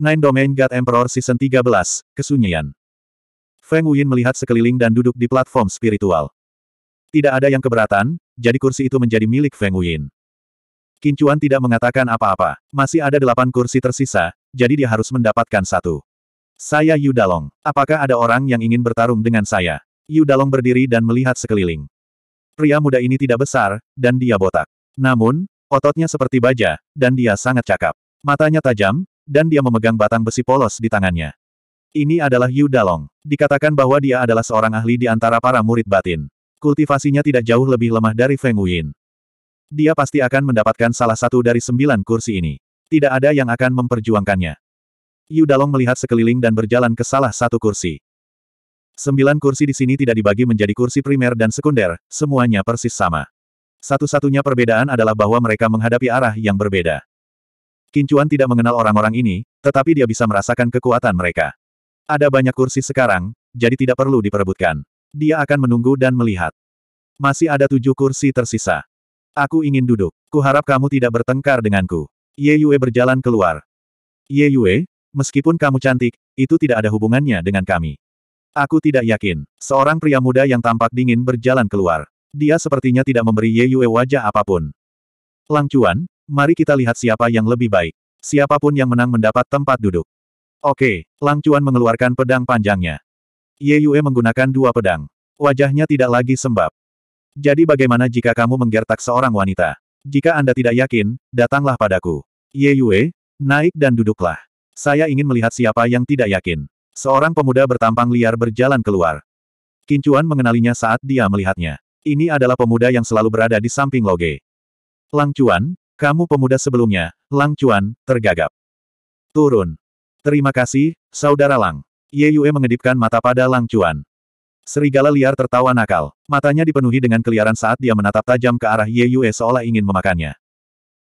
Nine Domain God Emperor Season 13, Kesunyian. Feng Wuyin melihat sekeliling dan duduk di platform spiritual. Tidak ada yang keberatan, jadi kursi itu menjadi milik Feng Wuyin. Kincuan tidak mengatakan apa-apa. Masih ada delapan kursi tersisa, jadi dia harus mendapatkan satu. Saya Yu Dalong. Apakah ada orang yang ingin bertarung dengan saya? Yu Dalong berdiri dan melihat sekeliling. Pria muda ini tidak besar, dan dia botak. Namun, ototnya seperti baja, dan dia sangat cakap. Matanya tajam, dan dia memegang batang besi polos di tangannya. Ini adalah Yu Dalong. Dikatakan bahwa dia adalah seorang ahli di antara para murid batin. Kultivasinya tidak jauh lebih lemah dari Feng Wuyin. Dia pasti akan mendapatkan salah satu dari sembilan kursi ini. Tidak ada yang akan memperjuangkannya. Yu Dalong melihat sekeliling dan berjalan ke salah satu kursi. Sembilan kursi di sini tidak dibagi menjadi kursi primer dan sekunder, semuanya persis sama. Satu-satunya perbedaan adalah bahwa mereka menghadapi arah yang berbeda. Kincuan tidak mengenal orang-orang ini, tetapi dia bisa merasakan kekuatan mereka. Ada banyak kursi sekarang, jadi tidak perlu diperebutkan. Dia akan menunggu dan melihat. Masih ada tujuh kursi tersisa. Aku ingin duduk. Kuharap kamu tidak bertengkar denganku. Ye Yue berjalan keluar. Ye Yue, meskipun kamu cantik, itu tidak ada hubungannya dengan kami. Aku tidak yakin. Seorang pria muda yang tampak dingin berjalan keluar. Dia sepertinya tidak memberi Ye Yue wajah apapun. Lang Cuan, Mari kita lihat siapa yang lebih baik. Siapapun yang menang mendapat tempat duduk. Oke, Lang Cuan mengeluarkan pedang panjangnya. Ye Yue menggunakan dua pedang. Wajahnya tidak lagi sembab. Jadi bagaimana jika kamu menggertak seorang wanita? Jika Anda tidak yakin, datanglah padaku. Ye Yue, naik dan duduklah. Saya ingin melihat siapa yang tidak yakin. Seorang pemuda bertampang liar berjalan keluar. Kincuan mengenalinya saat dia melihatnya. Ini adalah pemuda yang selalu berada di samping Loge. Lang Cuan, kamu pemuda sebelumnya, Lang Chuan, tergagap. Turun. Terima kasih, Saudara Lang. Ye Yue mengedipkan mata pada Lang Chuan. Serigala liar tertawa nakal. Matanya dipenuhi dengan keliaran saat dia menatap tajam ke arah Ye Yue seolah ingin memakannya.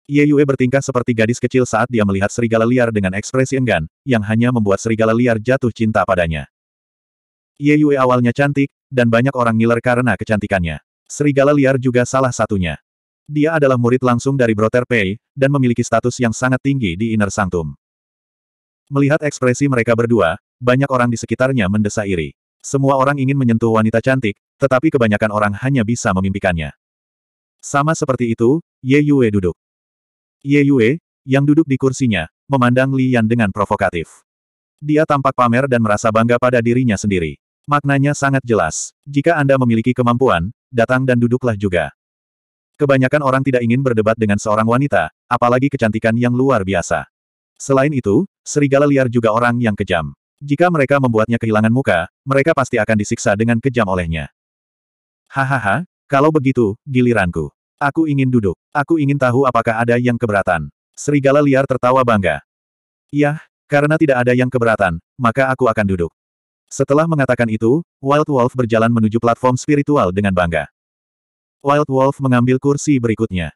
Ye Yue bertingkah seperti gadis kecil saat dia melihat serigala liar dengan ekspresi enggan, yang hanya membuat serigala liar jatuh cinta padanya. Ye Yue awalnya cantik, dan banyak orang ngiler karena kecantikannya. Serigala liar juga salah satunya. Dia adalah murid langsung dari Brother Pei, dan memiliki status yang sangat tinggi di Inner Sanctum. Melihat ekspresi mereka berdua, banyak orang di sekitarnya mendesah iri. Semua orang ingin menyentuh wanita cantik, tetapi kebanyakan orang hanya bisa memimpikannya. Sama seperti itu, Ye Yue duduk. Ye Yue, yang duduk di kursinya, memandang Li Yan dengan provokatif. Dia tampak pamer dan merasa bangga pada dirinya sendiri. Maknanya sangat jelas. Jika Anda memiliki kemampuan, datang dan duduklah juga. Kebanyakan orang tidak ingin berdebat dengan seorang wanita, apalagi kecantikan yang luar biasa. Selain itu, serigala liar juga orang yang kejam. Jika mereka membuatnya kehilangan muka, mereka pasti akan disiksa dengan kejam olehnya. Hahaha, kalau begitu, giliranku. Aku ingin duduk. Aku ingin tahu apakah ada yang keberatan. Serigala liar tertawa bangga. Yah, karena tidak ada yang keberatan, maka aku akan duduk. Setelah mengatakan itu, Wild Wolf berjalan menuju platform spiritual dengan bangga. Wild Wolf mengambil kursi berikutnya.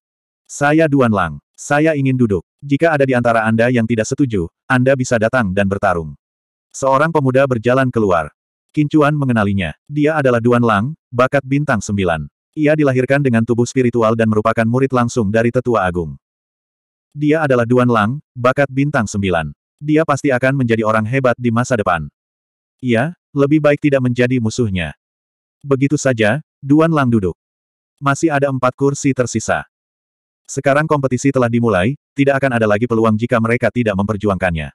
Saya Duan Lang. Saya ingin duduk. Jika ada di antara Anda yang tidak setuju, Anda bisa datang dan bertarung. Seorang pemuda berjalan keluar. Kincuan mengenalinya. Dia adalah Duan Lang, bakat bintang sembilan. Ia dilahirkan dengan tubuh spiritual dan merupakan murid langsung dari Tetua Agung. Dia adalah Duan Lang, bakat bintang sembilan. Dia pasti akan menjadi orang hebat di masa depan. Ia, lebih baik tidak menjadi musuhnya. Begitu saja, Duan Lang duduk. Masih ada empat kursi tersisa. Sekarang kompetisi telah dimulai, tidak akan ada lagi peluang jika mereka tidak memperjuangkannya.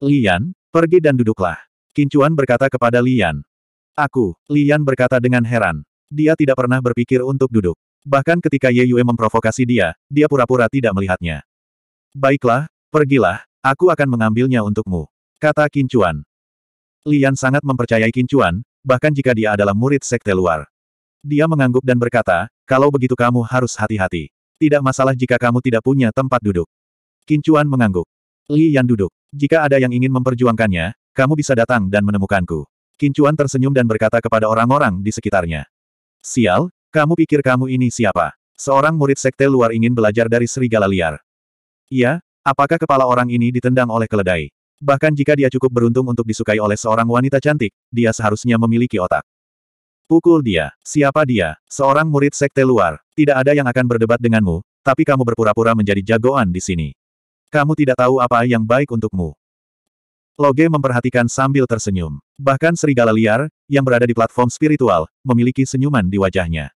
Lian, pergi dan duduklah. Kincuan berkata kepada Lian. Aku, Lian berkata dengan heran. Dia tidak pernah berpikir untuk duduk. Bahkan ketika Ye Yue memprovokasi dia, dia pura-pura tidak melihatnya. Baiklah, pergilah, aku akan mengambilnya untukmu. Kata Kincuan. Lian sangat mempercayai Kincuan, bahkan jika dia adalah murid sekte luar. Dia mengangguk dan berkata, kalau begitu kamu harus hati-hati. Tidak masalah jika kamu tidak punya tempat duduk. Kincuan mengangguk. Li Yan duduk. Jika ada yang ingin memperjuangkannya, kamu bisa datang dan menemukanku. Kincuan tersenyum dan berkata kepada orang-orang di sekitarnya. Sial, kamu pikir kamu ini siapa? Seorang murid sekte luar ingin belajar dari serigala liar. Iya, apakah kepala orang ini ditendang oleh keledai? Bahkan jika dia cukup beruntung untuk disukai oleh seorang wanita cantik, dia seharusnya memiliki otak. Pukul dia. Siapa dia? Seorang murid sekte luar. Tidak ada yang akan berdebat denganmu, tapi kamu berpura-pura menjadi jagoan di sini. Kamu tidak tahu apa yang baik untukmu. Loge memperhatikan sambil tersenyum. Bahkan serigala liar, yang berada di platform spiritual, memiliki senyuman di wajahnya.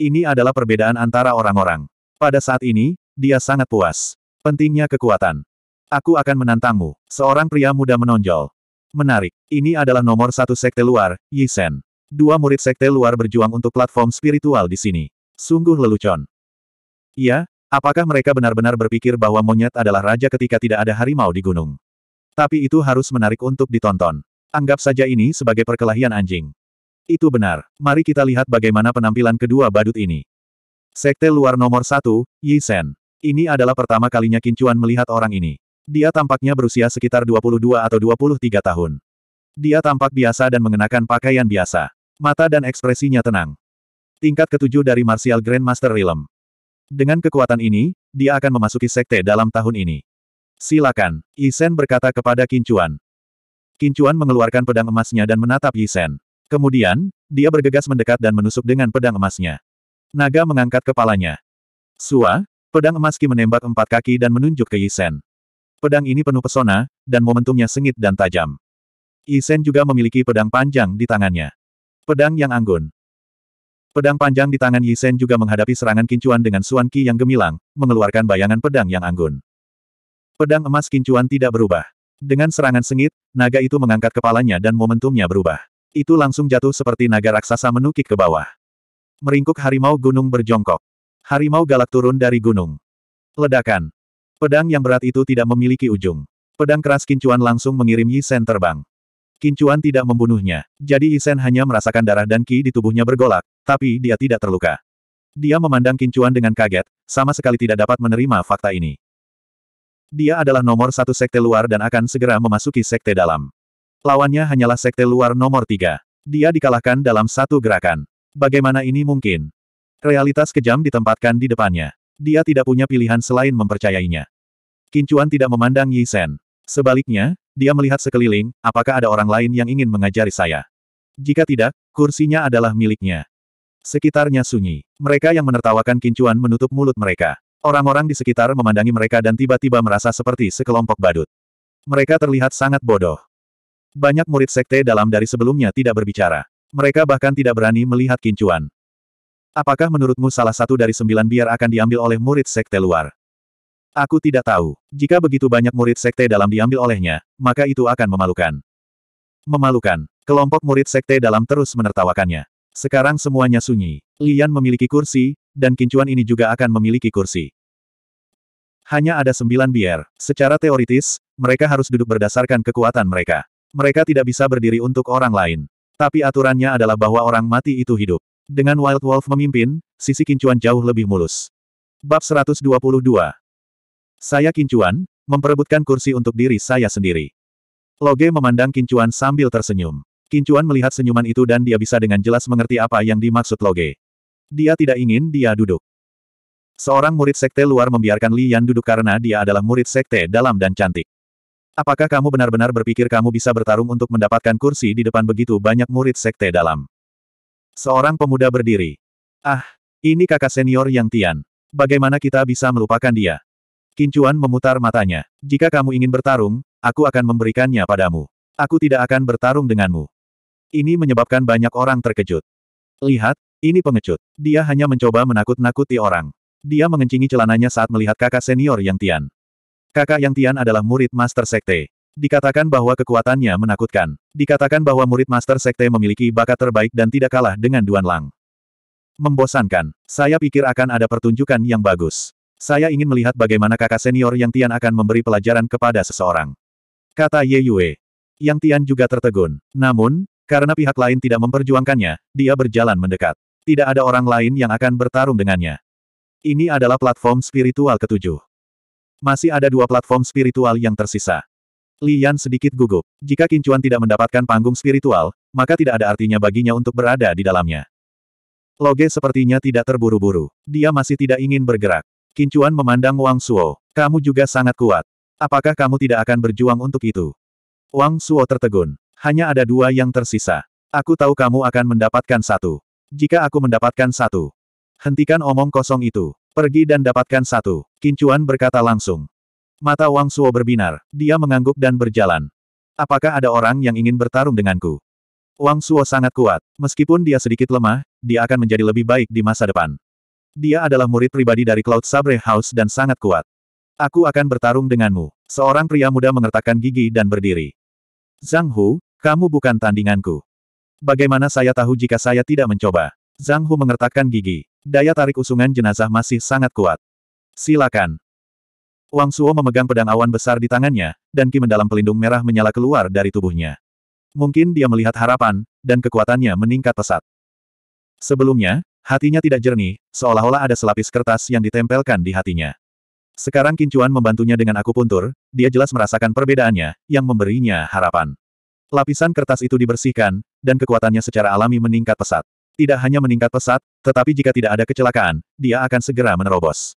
Ini adalah perbedaan antara orang-orang. Pada saat ini, dia sangat puas. Pentingnya kekuatan. Aku akan menantangmu. Seorang pria muda menonjol. Menarik. Ini adalah nomor satu sekte luar, Yisen. Dua murid sekte luar berjuang untuk platform spiritual di sini. Sungguh lelucon. Iya, apakah mereka benar-benar berpikir bahwa monyet adalah raja ketika tidak ada harimau di gunung? Tapi itu harus menarik untuk ditonton. Anggap saja ini sebagai perkelahian anjing. Itu benar. Mari kita lihat bagaimana penampilan kedua badut ini. Sekte luar nomor satu, Yi Sen. Ini adalah pertama kalinya Kincuan melihat orang ini. Dia tampaknya berusia sekitar 22 atau 23 tahun. Dia tampak biasa dan mengenakan pakaian biasa. Mata dan ekspresinya tenang. Tingkat ketujuh dari Martial Grandmaster Realm. Dengan kekuatan ini, dia akan memasuki sekte dalam tahun ini. Silakan, Yisen berkata kepada Kincuan. Kincuan mengeluarkan pedang emasnya dan menatap Yisen. Kemudian, dia bergegas mendekat dan menusuk dengan pedang emasnya. Naga mengangkat kepalanya. Sua, pedang emas Ki menembak empat kaki dan menunjuk ke Yisen. Pedang ini penuh pesona, dan momentumnya sengit dan tajam. Yisen juga memiliki pedang panjang di tangannya. Pedang yang anggun. Pedang panjang di tangan Yi Yisen juga menghadapi serangan kincuan dengan Suan Qi yang gemilang, mengeluarkan bayangan pedang yang anggun. Pedang emas kincuan tidak berubah. Dengan serangan sengit, naga itu mengangkat kepalanya dan momentumnya berubah. Itu langsung jatuh seperti naga raksasa menukik ke bawah. Meringkuk harimau gunung berjongkok. Harimau galak turun dari gunung. Ledakan. Pedang yang berat itu tidak memiliki ujung. Pedang keras kincuan langsung mengirim Yi Yisen terbang. Kincuan tidak membunuhnya, jadi Isen hanya merasakan darah dan ki di tubuhnya bergolak, tapi dia tidak terluka. Dia memandang Kincuan dengan kaget, sama sekali tidak dapat menerima fakta ini. Dia adalah nomor satu sekte luar dan akan segera memasuki sekte dalam. Lawannya hanyalah sekte luar nomor tiga. Dia dikalahkan dalam satu gerakan. Bagaimana ini mungkin? Realitas kejam ditempatkan di depannya. Dia tidak punya pilihan selain mempercayainya. Kincuan tidak memandang Yi Sen. Sebaliknya, dia melihat sekeliling, apakah ada orang lain yang ingin mengajari saya. Jika tidak, kursinya adalah miliknya. Sekitarnya sunyi. Mereka yang menertawakan kincuan menutup mulut mereka. Orang-orang di sekitar memandangi mereka dan tiba-tiba merasa seperti sekelompok badut. Mereka terlihat sangat bodoh. Banyak murid sekte dalam dari sebelumnya tidak berbicara. Mereka bahkan tidak berani melihat kincuan. Apakah menurutmu salah satu dari sembilan biar akan diambil oleh murid sekte luar? Aku tidak tahu. Jika begitu banyak murid sekte dalam diambil olehnya, maka itu akan memalukan. Memalukan. Kelompok murid sekte dalam terus menertawakannya. Sekarang semuanya sunyi. Lian memiliki kursi, dan kincuan ini juga akan memiliki kursi. Hanya ada sembilan biar. Secara teoritis, mereka harus duduk berdasarkan kekuatan mereka. Mereka tidak bisa berdiri untuk orang lain. Tapi aturannya adalah bahwa orang mati itu hidup. Dengan Wild Wolf memimpin, sisi kincuan jauh lebih mulus. Bab 122 saya Kincuan, memperebutkan kursi untuk diri saya sendiri. Loge memandang Kincuan sambil tersenyum. Kincuan melihat senyuman itu dan dia bisa dengan jelas mengerti apa yang dimaksud Loge. Dia tidak ingin dia duduk. Seorang murid sekte luar membiarkan Li Yan duduk karena dia adalah murid sekte dalam dan cantik. Apakah kamu benar-benar berpikir kamu bisa bertarung untuk mendapatkan kursi di depan begitu banyak murid sekte dalam? Seorang pemuda berdiri. Ah, ini kakak senior Yang Tian. Bagaimana kita bisa melupakan dia? Kincuan memutar matanya. Jika kamu ingin bertarung, aku akan memberikannya padamu. Aku tidak akan bertarung denganmu. Ini menyebabkan banyak orang terkejut. Lihat, ini pengecut. Dia hanya mencoba menakut-nakuti orang. Dia mengencingi celananya saat melihat kakak senior Yang Tian. Kakak Yang Tian adalah murid Master Sekte. Dikatakan bahwa kekuatannya menakutkan. Dikatakan bahwa murid Master Sekte memiliki bakat terbaik dan tidak kalah dengan Duan Lang. Membosankan. Saya pikir akan ada pertunjukan yang bagus. Saya ingin melihat bagaimana kakak senior Yang Tian akan memberi pelajaran kepada seseorang. Kata Ye Yue. Yang Tian juga tertegun. Namun, karena pihak lain tidak memperjuangkannya, dia berjalan mendekat. Tidak ada orang lain yang akan bertarung dengannya. Ini adalah platform spiritual ketujuh. Masih ada dua platform spiritual yang tersisa. Lian sedikit gugup. Jika Kincuan tidak mendapatkan panggung spiritual, maka tidak ada artinya baginya untuk berada di dalamnya. Loge sepertinya tidak terburu-buru. Dia masih tidak ingin bergerak. Kincuan memandang Wang Suo. Kamu juga sangat kuat. Apakah kamu tidak akan berjuang untuk itu? Wang Suo tertegun. Hanya ada dua yang tersisa. Aku tahu kamu akan mendapatkan satu. Jika aku mendapatkan satu. Hentikan omong kosong itu. Pergi dan dapatkan satu. Kincuan berkata langsung. Mata Wang Suo berbinar. Dia mengangguk dan berjalan. Apakah ada orang yang ingin bertarung denganku? Wang Suo sangat kuat. Meskipun dia sedikit lemah, dia akan menjadi lebih baik di masa depan. Dia adalah murid pribadi dari Cloud Sabre House dan sangat kuat. Aku akan bertarung denganmu. Seorang pria muda mengertakkan gigi dan berdiri. Zhang Hu, kamu bukan tandinganku. Bagaimana saya tahu jika saya tidak mencoba? Zhang Hu mengertakkan gigi. Daya tarik usungan jenazah masih sangat kuat. Silakan. Wang Suo memegang pedang awan besar di tangannya, dan ki mendalam pelindung merah menyala keluar dari tubuhnya. Mungkin dia melihat harapan, dan kekuatannya meningkat pesat. Sebelumnya, Hatinya tidak jernih, seolah-olah ada selapis kertas yang ditempelkan di hatinya. Sekarang Kincuan membantunya dengan akupuntur, dia jelas merasakan perbedaannya, yang memberinya harapan. Lapisan kertas itu dibersihkan, dan kekuatannya secara alami meningkat pesat. Tidak hanya meningkat pesat, tetapi jika tidak ada kecelakaan, dia akan segera menerobos.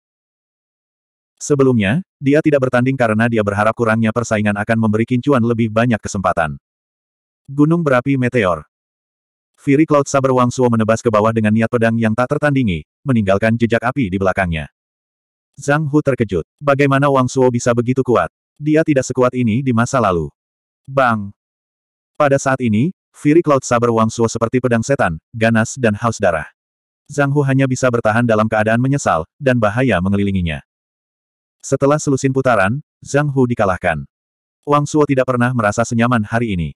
Sebelumnya, dia tidak bertanding karena dia berharap kurangnya persaingan akan memberi Kincuan lebih banyak kesempatan. Gunung Berapi Meteor Fury Cloud Saber Wang Suo menebas ke bawah dengan niat pedang yang tak tertandingi, meninggalkan jejak api di belakangnya. Zhang Hu terkejut. Bagaimana Wang Suo bisa begitu kuat? Dia tidak sekuat ini di masa lalu. Bang! Pada saat ini, Fury Cloud Saber Wang Suo seperti pedang setan, ganas dan haus darah. Zhang Hu hanya bisa bertahan dalam keadaan menyesal, dan bahaya mengelilinginya. Setelah selusin putaran, Zhang Hu dikalahkan. Wang Suo tidak pernah merasa senyaman hari ini.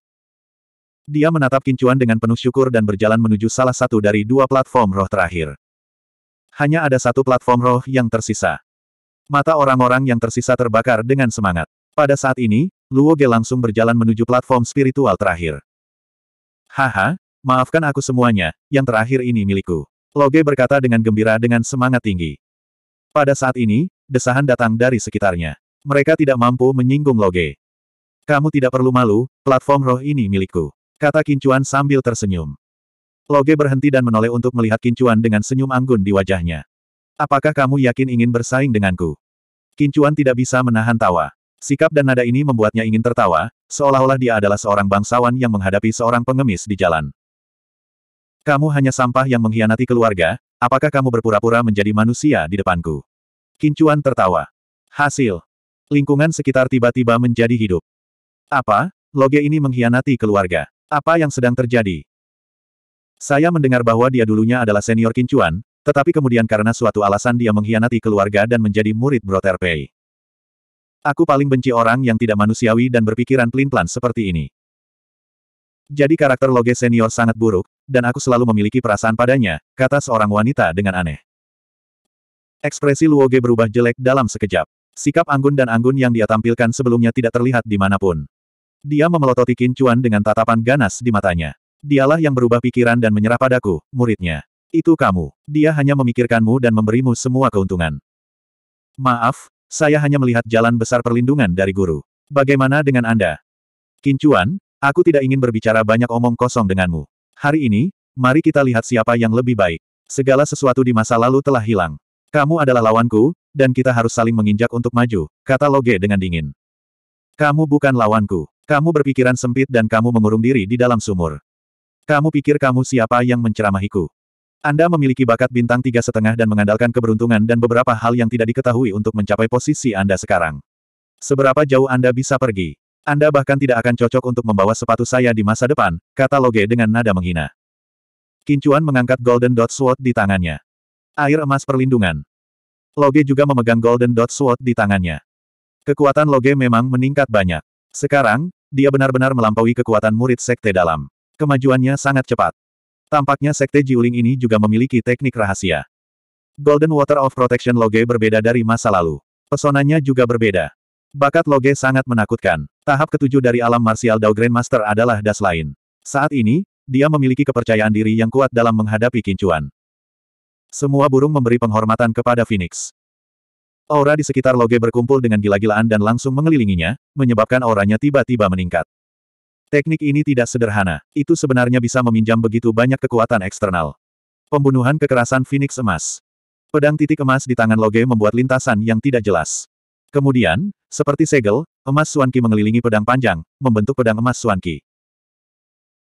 Dia menatap Kincuan dengan penuh syukur dan berjalan menuju salah satu dari dua platform roh terakhir. Hanya ada satu platform roh yang tersisa. Mata orang-orang yang tersisa terbakar dengan semangat. Pada saat ini, Luo Ge langsung berjalan menuju platform spiritual terakhir. Haha, maafkan aku semuanya, yang terakhir ini milikku. Loge berkata dengan gembira dengan semangat tinggi. Pada saat ini, desahan datang dari sekitarnya. Mereka tidak mampu menyinggung Loge. Kamu tidak perlu malu, platform roh ini milikku kata Kincuan sambil tersenyum. Loge berhenti dan menoleh untuk melihat Kincuan dengan senyum anggun di wajahnya. Apakah kamu yakin ingin bersaing denganku? Kincuan tidak bisa menahan tawa. Sikap dan nada ini membuatnya ingin tertawa, seolah-olah dia adalah seorang bangsawan yang menghadapi seorang pengemis di jalan. Kamu hanya sampah yang mengkhianati keluarga, apakah kamu berpura-pura menjadi manusia di depanku? Kincuan tertawa. Hasil. Lingkungan sekitar tiba-tiba menjadi hidup. Apa? Loge ini mengkhianati keluarga. Apa yang sedang terjadi? Saya mendengar bahwa dia dulunya adalah senior Kincuan, tetapi kemudian karena suatu alasan dia mengkhianati keluarga dan menjadi murid Brother Pei. Aku paling benci orang yang tidak manusiawi dan berpikiran pelin-pelan seperti ini. Jadi karakter Loge senior sangat buruk, dan aku selalu memiliki perasaan padanya, kata seorang wanita dengan aneh. Ekspresi Luoge berubah jelek dalam sekejap. Sikap anggun dan anggun yang dia tampilkan sebelumnya tidak terlihat di dimanapun. Dia memelototi Kincuan dengan tatapan ganas di matanya. Dialah yang berubah pikiran dan menyerah padaku, muridnya. Itu kamu. Dia hanya memikirkanmu dan memberimu semua keuntungan. Maaf, saya hanya melihat jalan besar perlindungan dari guru. Bagaimana dengan Anda? Kincuan, aku tidak ingin berbicara banyak omong kosong denganmu. Hari ini, mari kita lihat siapa yang lebih baik. Segala sesuatu di masa lalu telah hilang. Kamu adalah lawanku, dan kita harus saling menginjak untuk maju, kata Loge dengan dingin. Kamu bukan lawanku. Kamu berpikiran sempit dan kamu mengurung diri di dalam sumur. Kamu pikir kamu siapa yang menceramahiku? Anda memiliki bakat bintang tiga setengah dan mengandalkan keberuntungan dan beberapa hal yang tidak diketahui untuk mencapai posisi Anda sekarang. Seberapa jauh Anda bisa pergi? Anda bahkan tidak akan cocok untuk membawa sepatu saya di masa depan, kata Loge dengan nada menghina. Kincuan mengangkat Golden Dot Sword di tangannya. Air emas perlindungan. Loge juga memegang Golden Dot Sword di tangannya. Kekuatan Loge memang meningkat banyak. Sekarang, dia benar-benar melampaui kekuatan murid sekte dalam. Kemajuannya sangat cepat. Tampaknya sekte Jiuling ini juga memiliki teknik rahasia. Golden Water of Protection Loge berbeda dari masa lalu. Pesonanya juga berbeda. Bakat Loge sangat menakutkan. Tahap ketujuh dari alam martial Dao Grandmaster adalah das lain. Saat ini, dia memiliki kepercayaan diri yang kuat dalam menghadapi kincuan. Semua burung memberi penghormatan kepada Phoenix. Aura di sekitar Loge berkumpul dengan gila-gilaan dan langsung mengelilinginya, menyebabkan auranya tiba-tiba meningkat. Teknik ini tidak sederhana, itu sebenarnya bisa meminjam begitu banyak kekuatan eksternal. Pembunuhan kekerasan Phoenix Emas. Pedang titik emas di tangan Loge membuat lintasan yang tidak jelas. Kemudian, seperti segel, emas Suanki mengelilingi pedang panjang, membentuk pedang emas Suanki.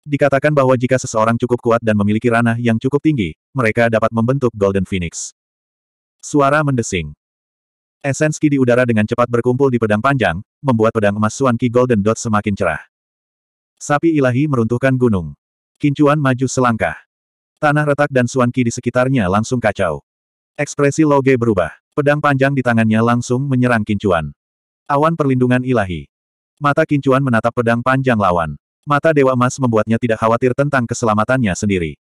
Dikatakan bahwa jika seseorang cukup kuat dan memiliki ranah yang cukup tinggi, mereka dapat membentuk Golden Phoenix. Suara mendesing. Esens Ki di udara dengan cepat berkumpul di pedang panjang, membuat pedang emas Suan Ki Golden Dot semakin cerah. Sapi ilahi meruntuhkan gunung. Kincuan maju selangkah. Tanah retak dan Suan Ki di sekitarnya langsung kacau. Ekspresi Loge berubah. Pedang panjang di tangannya langsung menyerang Kincuan. Awan perlindungan ilahi. Mata Kincuan menatap pedang panjang lawan. Mata Dewa Emas membuatnya tidak khawatir tentang keselamatannya sendiri.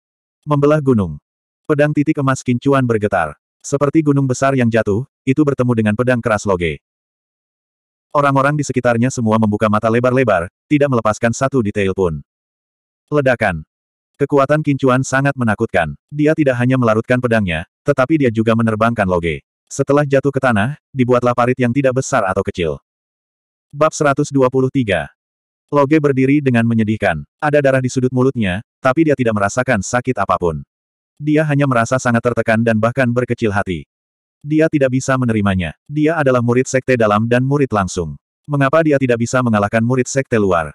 Membelah gunung. Pedang titik emas Kincuan bergetar. Seperti gunung besar yang jatuh, itu bertemu dengan pedang keras Loge. Orang-orang di sekitarnya semua membuka mata lebar-lebar, tidak melepaskan satu detail pun. Ledakan. Kekuatan kincuan sangat menakutkan. Dia tidak hanya melarutkan pedangnya, tetapi dia juga menerbangkan Loge. Setelah jatuh ke tanah, dibuatlah parit yang tidak besar atau kecil. Bab 123 Loge berdiri dengan menyedihkan. Ada darah di sudut mulutnya, tapi dia tidak merasakan sakit apapun. Dia hanya merasa sangat tertekan dan bahkan berkecil hati. Dia tidak bisa menerimanya. Dia adalah murid sekte dalam dan murid langsung. Mengapa dia tidak bisa mengalahkan murid sekte luar?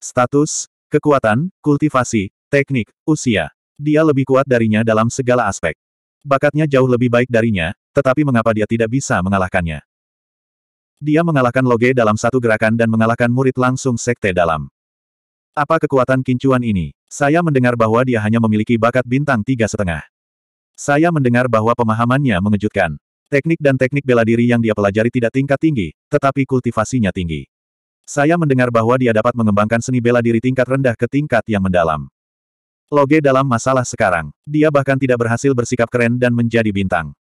Status, kekuatan, kultivasi, teknik, usia. Dia lebih kuat darinya dalam segala aspek. Bakatnya jauh lebih baik darinya, tetapi mengapa dia tidak bisa mengalahkannya? Dia mengalahkan Loge dalam satu gerakan dan mengalahkan murid langsung sekte dalam. Apa kekuatan kincuan ini? Saya mendengar bahwa dia hanya memiliki bakat bintang tiga setengah. Saya mendengar bahwa pemahamannya mengejutkan. Teknik dan teknik bela diri yang dia pelajari tidak tingkat tinggi, tetapi kultivasinya tinggi. Saya mendengar bahwa dia dapat mengembangkan seni bela diri tingkat rendah ke tingkat yang mendalam. Loge dalam masalah sekarang, dia bahkan tidak berhasil bersikap keren dan menjadi bintang.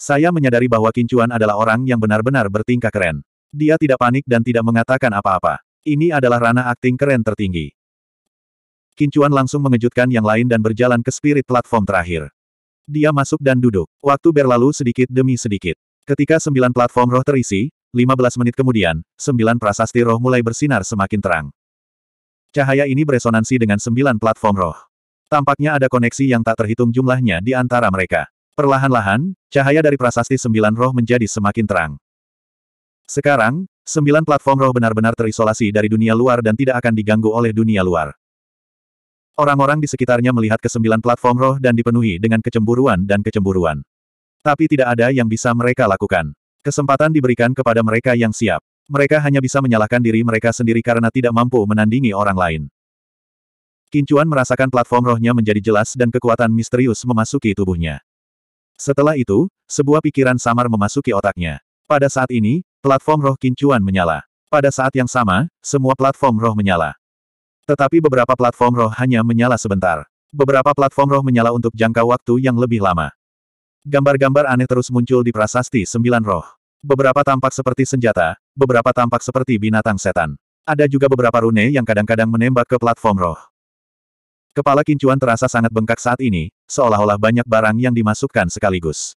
Saya menyadari bahwa Kincuan adalah orang yang benar-benar bertingkah keren. Dia tidak panik dan tidak mengatakan apa-apa. Ini adalah ranah akting keren tertinggi. Kincuan langsung mengejutkan yang lain dan berjalan ke spirit platform terakhir. Dia masuk dan duduk. Waktu berlalu sedikit demi sedikit. Ketika sembilan platform roh terisi, 15 menit kemudian, sembilan prasasti roh mulai bersinar semakin terang. Cahaya ini beresonansi dengan sembilan platform roh. Tampaknya ada koneksi yang tak terhitung jumlahnya di antara mereka. Perlahan-lahan, cahaya dari prasasti sembilan roh menjadi semakin terang. Sekarang, sembilan platform roh benar-benar terisolasi dari dunia luar dan tidak akan diganggu oleh dunia luar. Orang-orang di sekitarnya melihat ke sembilan platform roh dan dipenuhi dengan kecemburuan dan kecemburuan. Tapi tidak ada yang bisa mereka lakukan. Kesempatan diberikan kepada mereka yang siap. Mereka hanya bisa menyalahkan diri mereka sendiri karena tidak mampu menandingi orang lain. Kincuan merasakan platform rohnya menjadi jelas dan kekuatan misterius memasuki tubuhnya. Setelah itu, sebuah pikiran samar memasuki otaknya. Pada saat ini, platform roh Kincuan menyala. Pada saat yang sama, semua platform roh menyala. Tetapi beberapa platform roh hanya menyala sebentar. Beberapa platform roh menyala untuk jangka waktu yang lebih lama. Gambar-gambar aneh terus muncul di prasasti sembilan roh. Beberapa tampak seperti senjata, beberapa tampak seperti binatang setan. Ada juga beberapa rune yang kadang-kadang menembak ke platform roh. Kepala kincuan terasa sangat bengkak saat ini, seolah-olah banyak barang yang dimasukkan sekaligus.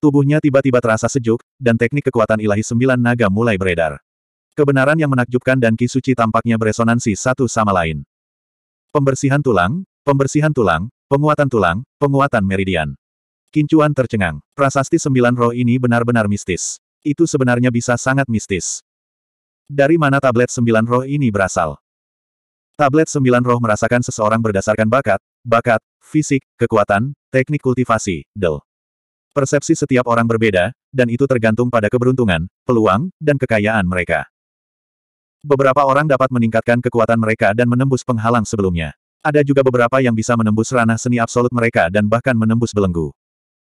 Tubuhnya tiba-tiba terasa sejuk, dan teknik kekuatan ilahi sembilan naga mulai beredar. Kebenaran yang menakjubkan dan Ki tampaknya beresonansi satu sama lain. Pembersihan tulang, pembersihan tulang, penguatan tulang, penguatan meridian. Kincuan tercengang. Prasasti sembilan roh ini benar-benar mistis. Itu sebenarnya bisa sangat mistis. Dari mana tablet sembilan roh ini berasal? Tablet sembilan roh merasakan seseorang berdasarkan bakat, bakat, fisik, kekuatan, teknik kultivasi, del. Persepsi setiap orang berbeda, dan itu tergantung pada keberuntungan, peluang, dan kekayaan mereka. Beberapa orang dapat meningkatkan kekuatan mereka dan menembus penghalang sebelumnya. Ada juga beberapa yang bisa menembus ranah seni absolut mereka dan bahkan menembus belenggu.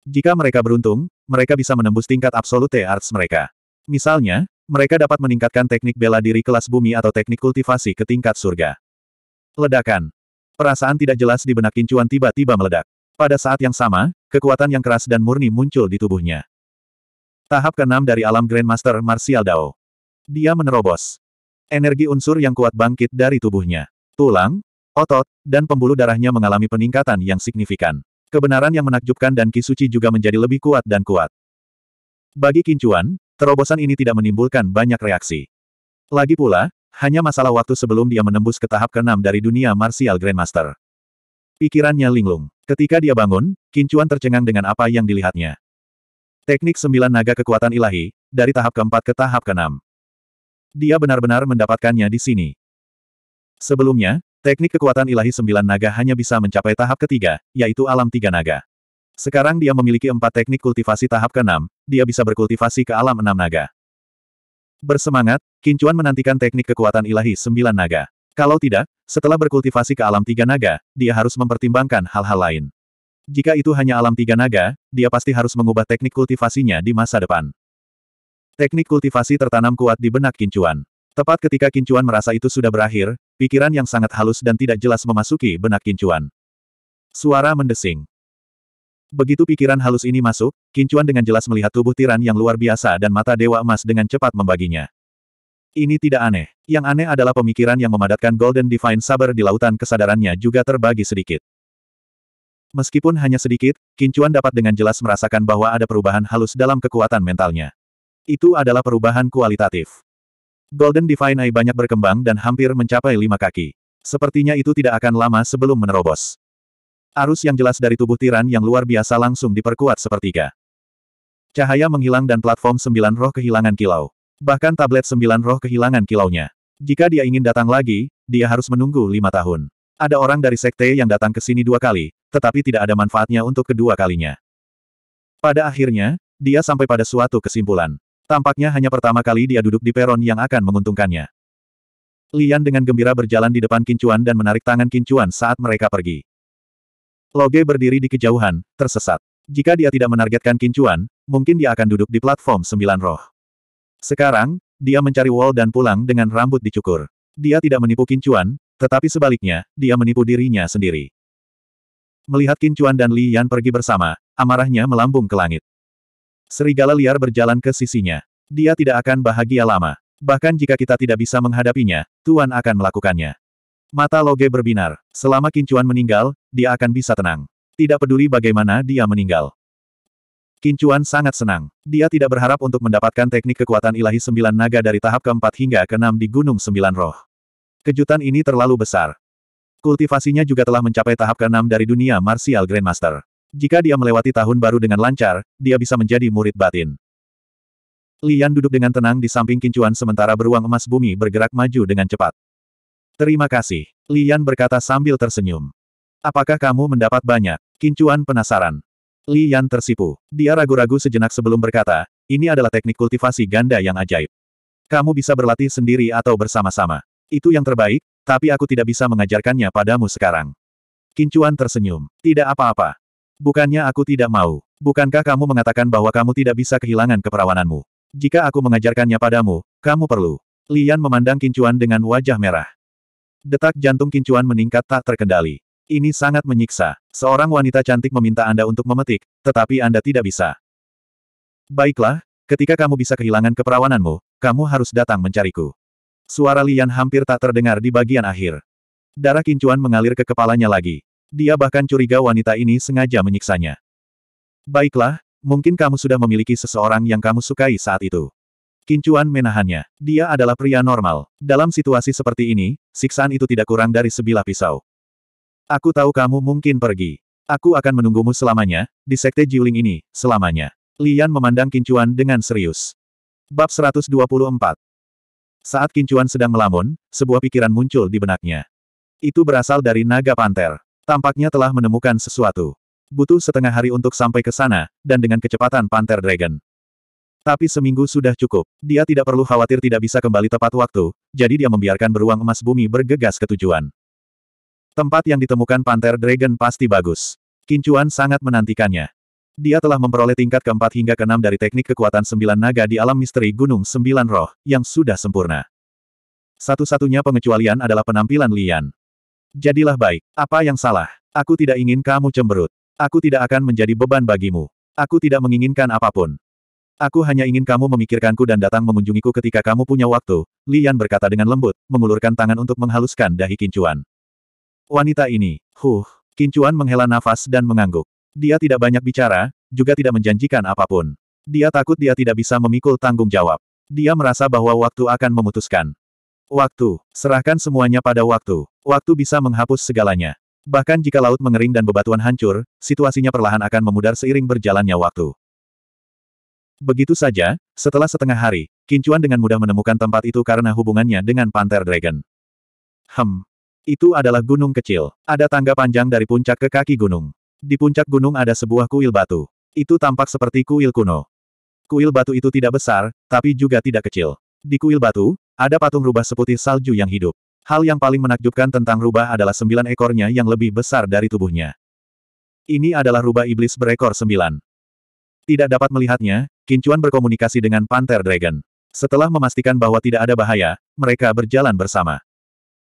Jika mereka beruntung, mereka bisa menembus tingkat absolute arts mereka. Misalnya, mereka dapat meningkatkan teknik bela diri kelas bumi atau teknik kultivasi ke tingkat surga. Ledakan. Perasaan tidak jelas di benak Kincuan tiba-tiba meledak. Pada saat yang sama, kekuatan yang keras dan murni muncul di tubuhnya. Tahap keenam dari alam Grandmaster Martial Dao. Dia menerobos. Energi unsur yang kuat bangkit dari tubuhnya. Tulang, otot, dan pembuluh darahnya mengalami peningkatan yang signifikan. Kebenaran yang menakjubkan dan Suci juga menjadi lebih kuat dan kuat. Bagi Kincuan, terobosan ini tidak menimbulkan banyak reaksi. Lagi pula, hanya masalah waktu sebelum dia menembus ke tahap keenam dari dunia martial grandmaster. Pikirannya linglung. Ketika dia bangun, Kincuan tercengang dengan apa yang dilihatnya. Teknik sembilan naga kekuatan ilahi, dari tahap keempat ke tahap keenam. Dia benar-benar mendapatkannya di sini. Sebelumnya, teknik kekuatan ilahi sembilan naga hanya bisa mencapai tahap ketiga, yaitu alam tiga naga. Sekarang dia memiliki empat teknik kultivasi tahap keenam, dia bisa berkultivasi ke alam enam naga. Bersemangat, Kincuan menantikan teknik kekuatan ilahi sembilan naga. Kalau tidak, setelah berkultivasi ke alam tiga naga, dia harus mempertimbangkan hal-hal lain. Jika itu hanya alam tiga naga, dia pasti harus mengubah teknik kultivasinya di masa depan. Teknik kultivasi tertanam kuat di benak Kincuan. Tepat ketika Kincuan merasa itu sudah berakhir, pikiran yang sangat halus dan tidak jelas memasuki benak Kincuan. Suara mendesing. Begitu pikiran halus ini masuk, Kincuan dengan jelas melihat tubuh tiran yang luar biasa dan mata dewa emas dengan cepat membaginya. Ini tidak aneh. Yang aneh adalah pemikiran yang memadatkan Golden Divine Saber di lautan kesadarannya juga terbagi sedikit. Meskipun hanya sedikit, Kincuan dapat dengan jelas merasakan bahwa ada perubahan halus dalam kekuatan mentalnya. Itu adalah perubahan kualitatif. Golden Divine Eye banyak berkembang dan hampir mencapai lima kaki. Sepertinya itu tidak akan lama sebelum menerobos. Arus yang jelas dari tubuh tiran yang luar biasa langsung diperkuat sepertiga. Cahaya menghilang dan platform sembilan roh kehilangan kilau. Bahkan tablet sembilan roh kehilangan kilaunya. Jika dia ingin datang lagi, dia harus menunggu lima tahun. Ada orang dari sekte yang datang ke sini dua kali, tetapi tidak ada manfaatnya untuk kedua kalinya. Pada akhirnya, dia sampai pada suatu kesimpulan. Tampaknya hanya pertama kali dia duduk di peron yang akan menguntungkannya. Lian dengan gembira berjalan di depan Kincuan dan menarik tangan Kincuan saat mereka pergi. Loge berdiri di kejauhan, tersesat. Jika dia tidak menargetkan Kincuan, mungkin dia akan duduk di platform sembilan roh. Sekarang, dia mencari Wall dan pulang dengan rambut dicukur. Dia tidak menipu Kincuan, tetapi sebaliknya, dia menipu dirinya sendiri. Melihat Kincuan dan Li Yan pergi bersama, amarahnya melambung ke langit. Serigala liar berjalan ke sisinya. Dia tidak akan bahagia lama. Bahkan jika kita tidak bisa menghadapinya, Tuan akan melakukannya. Mata Loge berbinar. Selama Kincuan meninggal, dia akan bisa tenang. Tidak peduli bagaimana dia meninggal. Kincuan sangat senang. Dia tidak berharap untuk mendapatkan teknik kekuatan ilahi sembilan naga dari tahap keempat hingga keenam di Gunung Sembilan Roh. Kejutan ini terlalu besar. Kultivasinya juga telah mencapai tahap keenam dari dunia martial Grandmaster. Jika dia melewati tahun baru dengan lancar, dia bisa menjadi murid batin. Lian duduk dengan tenang di samping kincuan sementara beruang emas bumi bergerak maju dengan cepat. Terima kasih. Lian berkata sambil tersenyum. Apakah kamu mendapat banyak? Kincuan penasaran. Lian tersipu. Dia ragu-ragu sejenak sebelum berkata, ini adalah teknik kultivasi ganda yang ajaib. Kamu bisa berlatih sendiri atau bersama-sama. Itu yang terbaik, tapi aku tidak bisa mengajarkannya padamu sekarang. Kincuan tersenyum. Tidak apa-apa. Bukannya aku tidak mau. Bukankah kamu mengatakan bahwa kamu tidak bisa kehilangan keperawananmu? Jika aku mengajarkannya padamu, kamu perlu. Lian memandang Kincuan dengan wajah merah. Detak jantung Kincuan meningkat tak terkendali. Ini sangat menyiksa. Seorang wanita cantik meminta Anda untuk memetik, tetapi Anda tidak bisa. Baiklah, ketika kamu bisa kehilangan keperawananmu, kamu harus datang mencariku. Suara Lian hampir tak terdengar di bagian akhir. Darah Kincuan mengalir ke kepalanya lagi. Dia bahkan curiga wanita ini sengaja menyiksanya. Baiklah, mungkin kamu sudah memiliki seseorang yang kamu sukai saat itu. Kincuan menahannya. Dia adalah pria normal. Dalam situasi seperti ini, siksaan itu tidak kurang dari sebilah pisau. Aku tahu kamu mungkin pergi. Aku akan menunggumu selamanya, di sekte Jiuling ini, selamanya. Lian memandang Kincuan dengan serius. Bab 124 Saat Kincuan sedang melamun, sebuah pikiran muncul di benaknya. Itu berasal dari naga panter. Tampaknya telah menemukan sesuatu. Butuh setengah hari untuk sampai ke sana, dan dengan kecepatan Panther Dragon. Tapi seminggu sudah cukup. Dia tidak perlu khawatir tidak bisa kembali tepat waktu, jadi dia membiarkan beruang emas bumi bergegas ke tujuan. Tempat yang ditemukan Panther Dragon pasti bagus. Kincuan sangat menantikannya. Dia telah memperoleh tingkat keempat hingga keenam dari teknik kekuatan sembilan naga di alam misteri Gunung Sembilan Roh, yang sudah sempurna. Satu-satunya pengecualian adalah penampilan Lian. Jadilah baik. Apa yang salah? Aku tidak ingin kamu cemberut. Aku tidak akan menjadi beban bagimu. Aku tidak menginginkan apapun. Aku hanya ingin kamu memikirkanku dan datang mengunjungiku ketika kamu punya waktu, Lian berkata dengan lembut, mengulurkan tangan untuk menghaluskan dahi Kincuan. Wanita ini, huh, Kincuan menghela nafas dan mengangguk. Dia tidak banyak bicara, juga tidak menjanjikan apapun. Dia takut dia tidak bisa memikul tanggung jawab. Dia merasa bahwa waktu akan memutuskan. Waktu. Serahkan semuanya pada waktu. Waktu bisa menghapus segalanya. Bahkan jika laut mengering dan bebatuan hancur, situasinya perlahan akan memudar seiring berjalannya waktu. Begitu saja, setelah setengah hari, Kincuan dengan mudah menemukan tempat itu karena hubungannya dengan Panther Dragon. Hem. Itu adalah gunung kecil. Ada tangga panjang dari puncak ke kaki gunung. Di puncak gunung ada sebuah kuil batu. Itu tampak seperti kuil kuno. Kuil batu itu tidak besar, tapi juga tidak kecil. Di kuil batu, ada patung rubah seputih salju yang hidup. Hal yang paling menakjubkan tentang rubah adalah sembilan ekornya yang lebih besar dari tubuhnya. Ini adalah rubah iblis berekor sembilan. Tidak dapat melihatnya, Kincuan berkomunikasi dengan Panther Dragon. Setelah memastikan bahwa tidak ada bahaya, mereka berjalan bersama.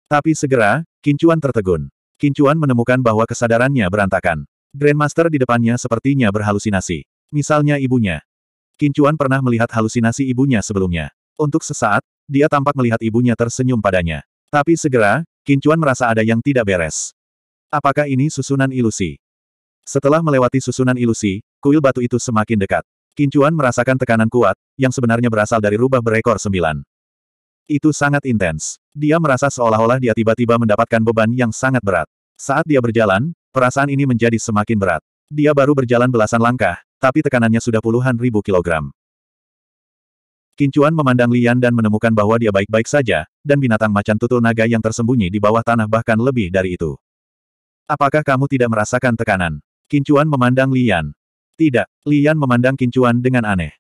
Tapi segera, Kincuan tertegun. Kincuan menemukan bahwa kesadarannya berantakan. Grandmaster di depannya sepertinya berhalusinasi. Misalnya ibunya. Kincuan pernah melihat halusinasi ibunya sebelumnya. Untuk sesaat, dia tampak melihat ibunya tersenyum padanya. Tapi segera, Kincuan merasa ada yang tidak beres. Apakah ini susunan ilusi? Setelah melewati susunan ilusi, kuil batu itu semakin dekat. Kincuan merasakan tekanan kuat, yang sebenarnya berasal dari rubah berekor sembilan. Itu sangat intens. Dia merasa seolah-olah dia tiba-tiba mendapatkan beban yang sangat berat. Saat dia berjalan, perasaan ini menjadi semakin berat. Dia baru berjalan belasan langkah, tapi tekanannya sudah puluhan ribu kilogram. Kincuan memandang Lian dan menemukan bahwa dia baik-baik saja, dan binatang macan tutul naga yang tersembunyi di bawah tanah bahkan lebih dari itu. Apakah kamu tidak merasakan tekanan? Kincuan memandang Lian. Tidak, Lian memandang Kincuan dengan aneh.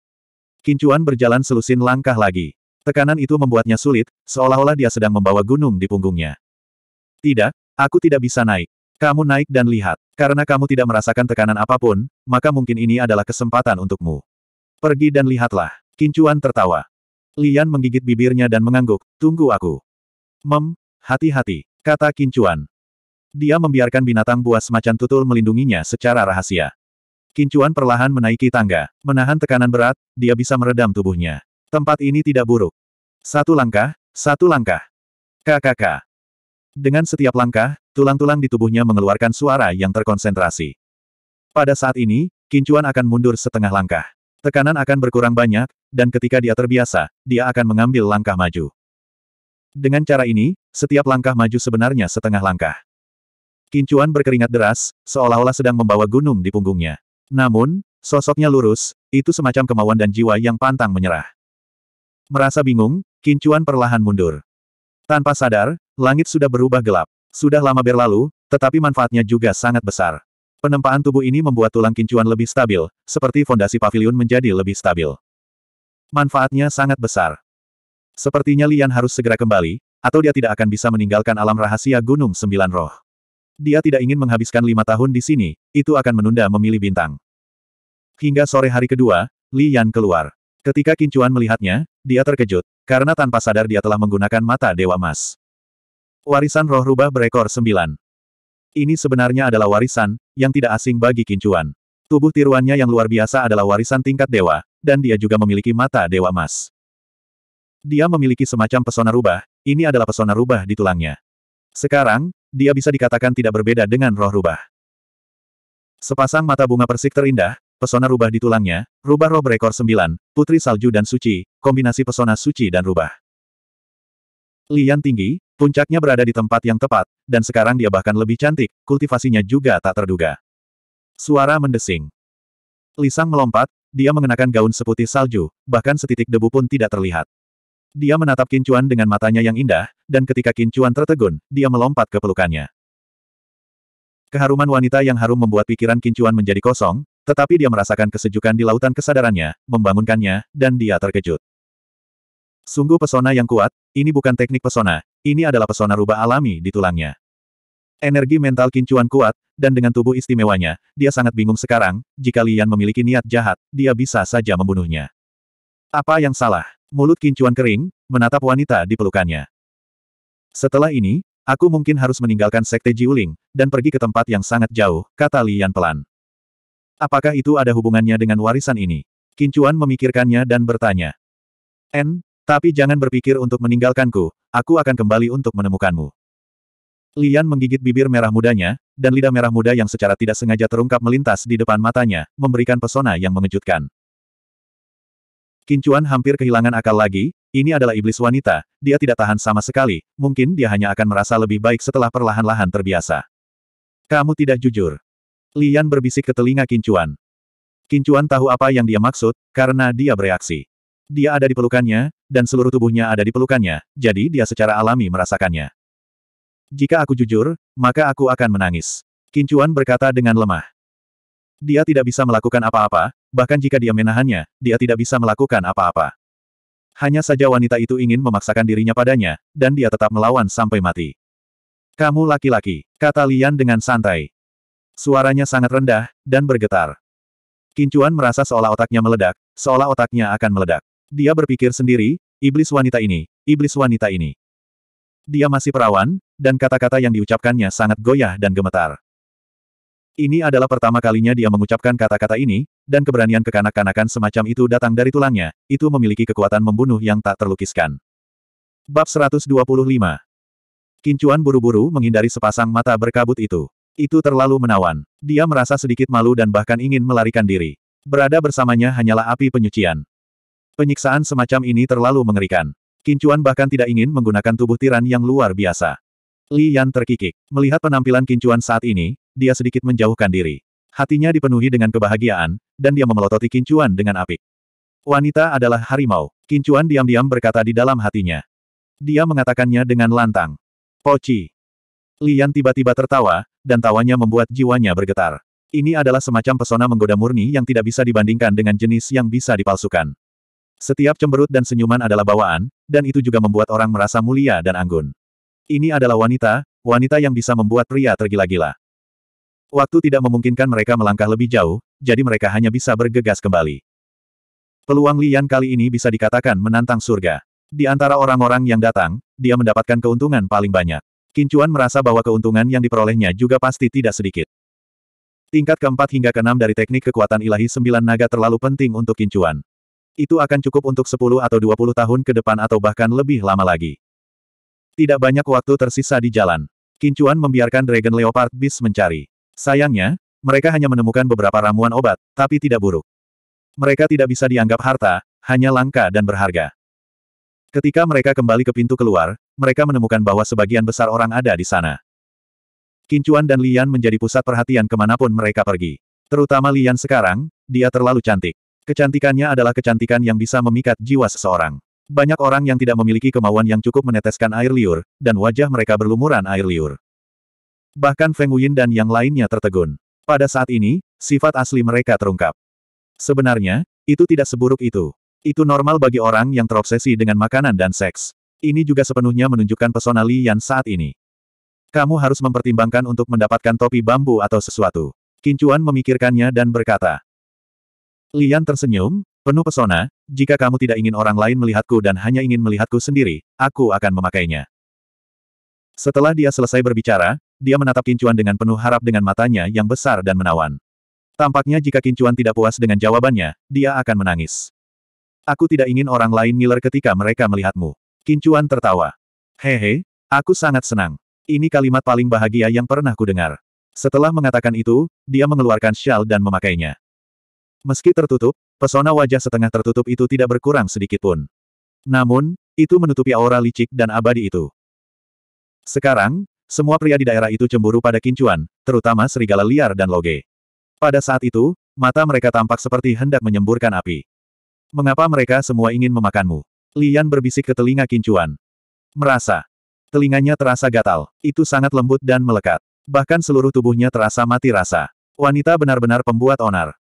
Kincuan berjalan selusin langkah lagi. Tekanan itu membuatnya sulit, seolah-olah dia sedang membawa gunung di punggungnya. Tidak, aku tidak bisa naik. Kamu naik dan lihat. Karena kamu tidak merasakan tekanan apapun, maka mungkin ini adalah kesempatan untukmu. Pergi dan lihatlah. Kincuan tertawa. Lian menggigit bibirnya dan mengangguk, tunggu aku. Mem, hati-hati, kata Kincuan. Dia membiarkan binatang buas semacam tutul melindunginya secara rahasia. Kincuan perlahan menaiki tangga, menahan tekanan berat, dia bisa meredam tubuhnya. Tempat ini tidak buruk. Satu langkah, satu langkah. KKK. Dengan setiap langkah, tulang-tulang di tubuhnya mengeluarkan suara yang terkonsentrasi. Pada saat ini, Kincuan akan mundur setengah langkah. Tekanan akan berkurang banyak, dan ketika dia terbiasa, dia akan mengambil langkah maju. Dengan cara ini, setiap langkah maju sebenarnya setengah langkah. Kincuan berkeringat deras, seolah-olah sedang membawa gunung di punggungnya. Namun, sosoknya lurus, itu semacam kemauan dan jiwa yang pantang menyerah. Merasa bingung, Kincuan perlahan mundur. Tanpa sadar, langit sudah berubah gelap. Sudah lama berlalu, tetapi manfaatnya juga sangat besar. Penempaan tubuh ini membuat tulang kincuan lebih stabil, seperti fondasi pavilion menjadi lebih stabil. Manfaatnya sangat besar. Sepertinya Lian harus segera kembali, atau dia tidak akan bisa meninggalkan alam rahasia Gunung Sembilan Roh. Dia tidak ingin menghabiskan lima tahun di sini, itu akan menunda memilih bintang. Hingga sore hari kedua, Li Yan keluar. Ketika Kincuan melihatnya, dia terkejut, karena tanpa sadar dia telah menggunakan mata Dewa Mas. Warisan roh rubah berekor sembilan. Ini sebenarnya adalah warisan, yang tidak asing bagi Kincuan. Tubuh tiruannya yang luar biasa adalah warisan tingkat dewa, dan dia juga memiliki mata dewa emas. Dia memiliki semacam pesona rubah, ini adalah pesona rubah di tulangnya. Sekarang, dia bisa dikatakan tidak berbeda dengan roh rubah. Sepasang mata bunga persik terindah, pesona rubah di tulangnya, rubah roh berekor sembilan, putri salju dan suci, kombinasi pesona suci dan rubah. Lian tinggi, Puncaknya berada di tempat yang tepat, dan sekarang dia bahkan lebih cantik, kultivasinya juga tak terduga. Suara mendesing. Lisang melompat, dia mengenakan gaun seputih salju, bahkan setitik debu pun tidak terlihat. Dia menatap Kincuan dengan matanya yang indah, dan ketika Kincuan tertegun, dia melompat ke pelukannya. Keharuman wanita yang harum membuat pikiran Kincuan menjadi kosong, tetapi dia merasakan kesejukan di lautan kesadarannya, membangunkannya, dan dia terkejut. Sungguh pesona yang kuat, ini bukan teknik pesona, ini adalah pesona rubah alami di tulangnya. Energi mental kincuan kuat, dan dengan tubuh istimewanya, dia sangat bingung sekarang, jika Lian memiliki niat jahat, dia bisa saja membunuhnya. Apa yang salah? Mulut kincuan kering, menatap wanita di pelukannya. Setelah ini, aku mungkin harus meninggalkan sekte Jiuling, dan pergi ke tempat yang sangat jauh, kata Lian pelan. Apakah itu ada hubungannya dengan warisan ini? Kincuan memikirkannya dan bertanya. N, tapi jangan berpikir untuk meninggalkanku, aku akan kembali untuk menemukanmu. Lian menggigit bibir merah mudanya, dan lidah merah muda yang secara tidak sengaja terungkap melintas di depan matanya, memberikan pesona yang mengejutkan. Kincuan hampir kehilangan akal lagi, ini adalah iblis wanita, dia tidak tahan sama sekali, mungkin dia hanya akan merasa lebih baik setelah perlahan-lahan terbiasa. Kamu tidak jujur. Lian berbisik ke telinga Kincuan. Kincuan tahu apa yang dia maksud, karena dia bereaksi. Dia ada di pelukannya, dan seluruh tubuhnya ada di pelukannya, jadi dia secara alami merasakannya. Jika aku jujur, maka aku akan menangis. Kincuan berkata dengan lemah. Dia tidak bisa melakukan apa-apa, bahkan jika dia menahannya, dia tidak bisa melakukan apa-apa. Hanya saja wanita itu ingin memaksakan dirinya padanya, dan dia tetap melawan sampai mati. Kamu laki-laki, kata Lian dengan santai. Suaranya sangat rendah, dan bergetar. Kincuan merasa seolah otaknya meledak, seolah otaknya akan meledak. Dia berpikir sendiri, iblis wanita ini, iblis wanita ini. Dia masih perawan, dan kata-kata yang diucapkannya sangat goyah dan gemetar. Ini adalah pertama kalinya dia mengucapkan kata-kata ini, dan keberanian kekanak-kanakan semacam itu datang dari tulangnya, itu memiliki kekuatan membunuh yang tak terlukiskan. Bab 125 Kincuan buru-buru menghindari sepasang mata berkabut itu. Itu terlalu menawan. Dia merasa sedikit malu dan bahkan ingin melarikan diri. Berada bersamanya hanyalah api penyucian. Penyiksaan semacam ini terlalu mengerikan. Kincuan bahkan tidak ingin menggunakan tubuh tiran yang luar biasa. Li Yan terkikik. Melihat penampilan Kincuan saat ini, dia sedikit menjauhkan diri. Hatinya dipenuhi dengan kebahagiaan, dan dia memelototi Kincuan dengan apik. Wanita adalah harimau. Kincuan diam-diam berkata di dalam hatinya. Dia mengatakannya dengan lantang. Poci. Lian tiba-tiba tertawa, dan tawanya membuat jiwanya bergetar. Ini adalah semacam pesona menggoda murni yang tidak bisa dibandingkan dengan jenis yang bisa dipalsukan. Setiap cemberut dan senyuman adalah bawaan, dan itu juga membuat orang merasa mulia dan anggun. Ini adalah wanita, wanita yang bisa membuat pria tergila-gila. Waktu tidak memungkinkan mereka melangkah lebih jauh, jadi mereka hanya bisa bergegas kembali. Peluang Lian kali ini bisa dikatakan menantang surga. Di antara orang-orang yang datang, dia mendapatkan keuntungan paling banyak. Kincuan merasa bahwa keuntungan yang diperolehnya juga pasti tidak sedikit. Tingkat keempat hingga keenam dari teknik kekuatan ilahi sembilan naga terlalu penting untuk Kincuan itu akan cukup untuk 10 atau 20 tahun ke depan atau bahkan lebih lama lagi. Tidak banyak waktu tersisa di jalan. Kincuan membiarkan Dragon Leopard Beast mencari. Sayangnya, mereka hanya menemukan beberapa ramuan obat, tapi tidak buruk. Mereka tidak bisa dianggap harta, hanya langka dan berharga. Ketika mereka kembali ke pintu keluar, mereka menemukan bahwa sebagian besar orang ada di sana. Kincuan dan Lian menjadi pusat perhatian kemanapun mereka pergi. Terutama Lian sekarang, dia terlalu cantik. Kecantikannya adalah kecantikan yang bisa memikat jiwa seseorang. Banyak orang yang tidak memiliki kemauan yang cukup meneteskan air liur, dan wajah mereka berlumuran air liur. Bahkan Feng Wuyin dan yang lainnya tertegun. Pada saat ini, sifat asli mereka terungkap. Sebenarnya, itu tidak seburuk itu. Itu normal bagi orang yang terobsesi dengan makanan dan seks. Ini juga sepenuhnya menunjukkan pesona Li Yan saat ini. Kamu harus mempertimbangkan untuk mendapatkan topi bambu atau sesuatu. Kincuan memikirkannya dan berkata, Lian tersenyum, penuh pesona, jika kamu tidak ingin orang lain melihatku dan hanya ingin melihatku sendiri, aku akan memakainya. Setelah dia selesai berbicara, dia menatap Kincuan dengan penuh harap dengan matanya yang besar dan menawan. Tampaknya jika Kincuan tidak puas dengan jawabannya, dia akan menangis. Aku tidak ingin orang lain ngiler ketika mereka melihatmu. Kincuan tertawa. Hehe, aku sangat senang. Ini kalimat paling bahagia yang pernah kudengar. Setelah mengatakan itu, dia mengeluarkan shawl dan memakainya. Meski tertutup, pesona wajah setengah tertutup itu tidak berkurang sedikit pun. Namun, itu menutupi aura licik dan abadi itu. Sekarang, semua pria di daerah itu cemburu pada kincuan, terutama serigala liar dan loge. Pada saat itu, mata mereka tampak seperti hendak menyemburkan api. Mengapa mereka semua ingin memakanmu? Lian berbisik ke telinga kincuan. Merasa. Telinganya terasa gatal. Itu sangat lembut dan melekat. Bahkan seluruh tubuhnya terasa mati rasa. Wanita benar-benar pembuat onar.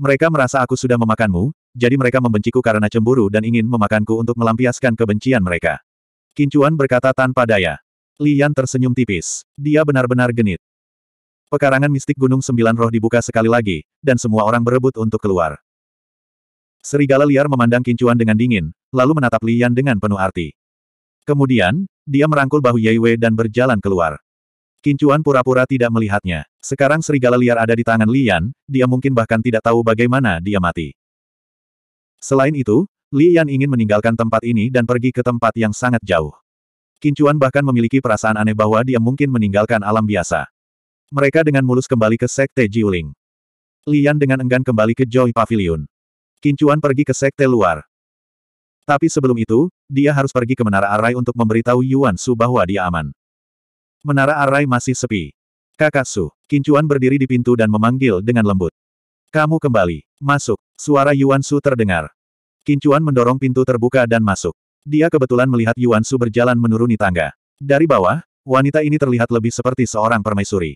Mereka merasa aku sudah memakanmu, jadi mereka membenciku karena cemburu dan ingin memakanku untuk melampiaskan kebencian mereka. Kincuan berkata tanpa daya. Lian tersenyum tipis. Dia benar-benar genit. Pekarangan mistik Gunung Sembilan Roh dibuka sekali lagi, dan semua orang berebut untuk keluar. Serigala liar memandang Kincuan dengan dingin, lalu menatap Lian dengan penuh arti. Kemudian, dia merangkul bahu Wei dan berjalan keluar. Kincuan pura-pura tidak melihatnya. Sekarang serigala liar ada di tangan Lian, dia mungkin bahkan tidak tahu bagaimana dia mati. Selain itu, Lian ingin meninggalkan tempat ini dan pergi ke tempat yang sangat jauh. Kincuan bahkan memiliki perasaan aneh bahwa dia mungkin meninggalkan alam biasa. Mereka dengan mulus kembali ke Sekte Jiuling. Lian dengan enggan kembali ke Joy Pavilion. Kincuan pergi ke Sekte luar. Tapi sebelum itu, dia harus pergi ke Menara Arai untuk memberitahu Yuan Su bahwa dia aman. Menara Arai masih sepi. Kakak Su, Kincuan berdiri di pintu dan memanggil dengan lembut. Kamu kembali. Masuk. Suara Yuan Su terdengar. Kincuan mendorong pintu terbuka dan masuk. Dia kebetulan melihat Yuan Su berjalan menuruni tangga. Dari bawah, wanita ini terlihat lebih seperti seorang permaisuri.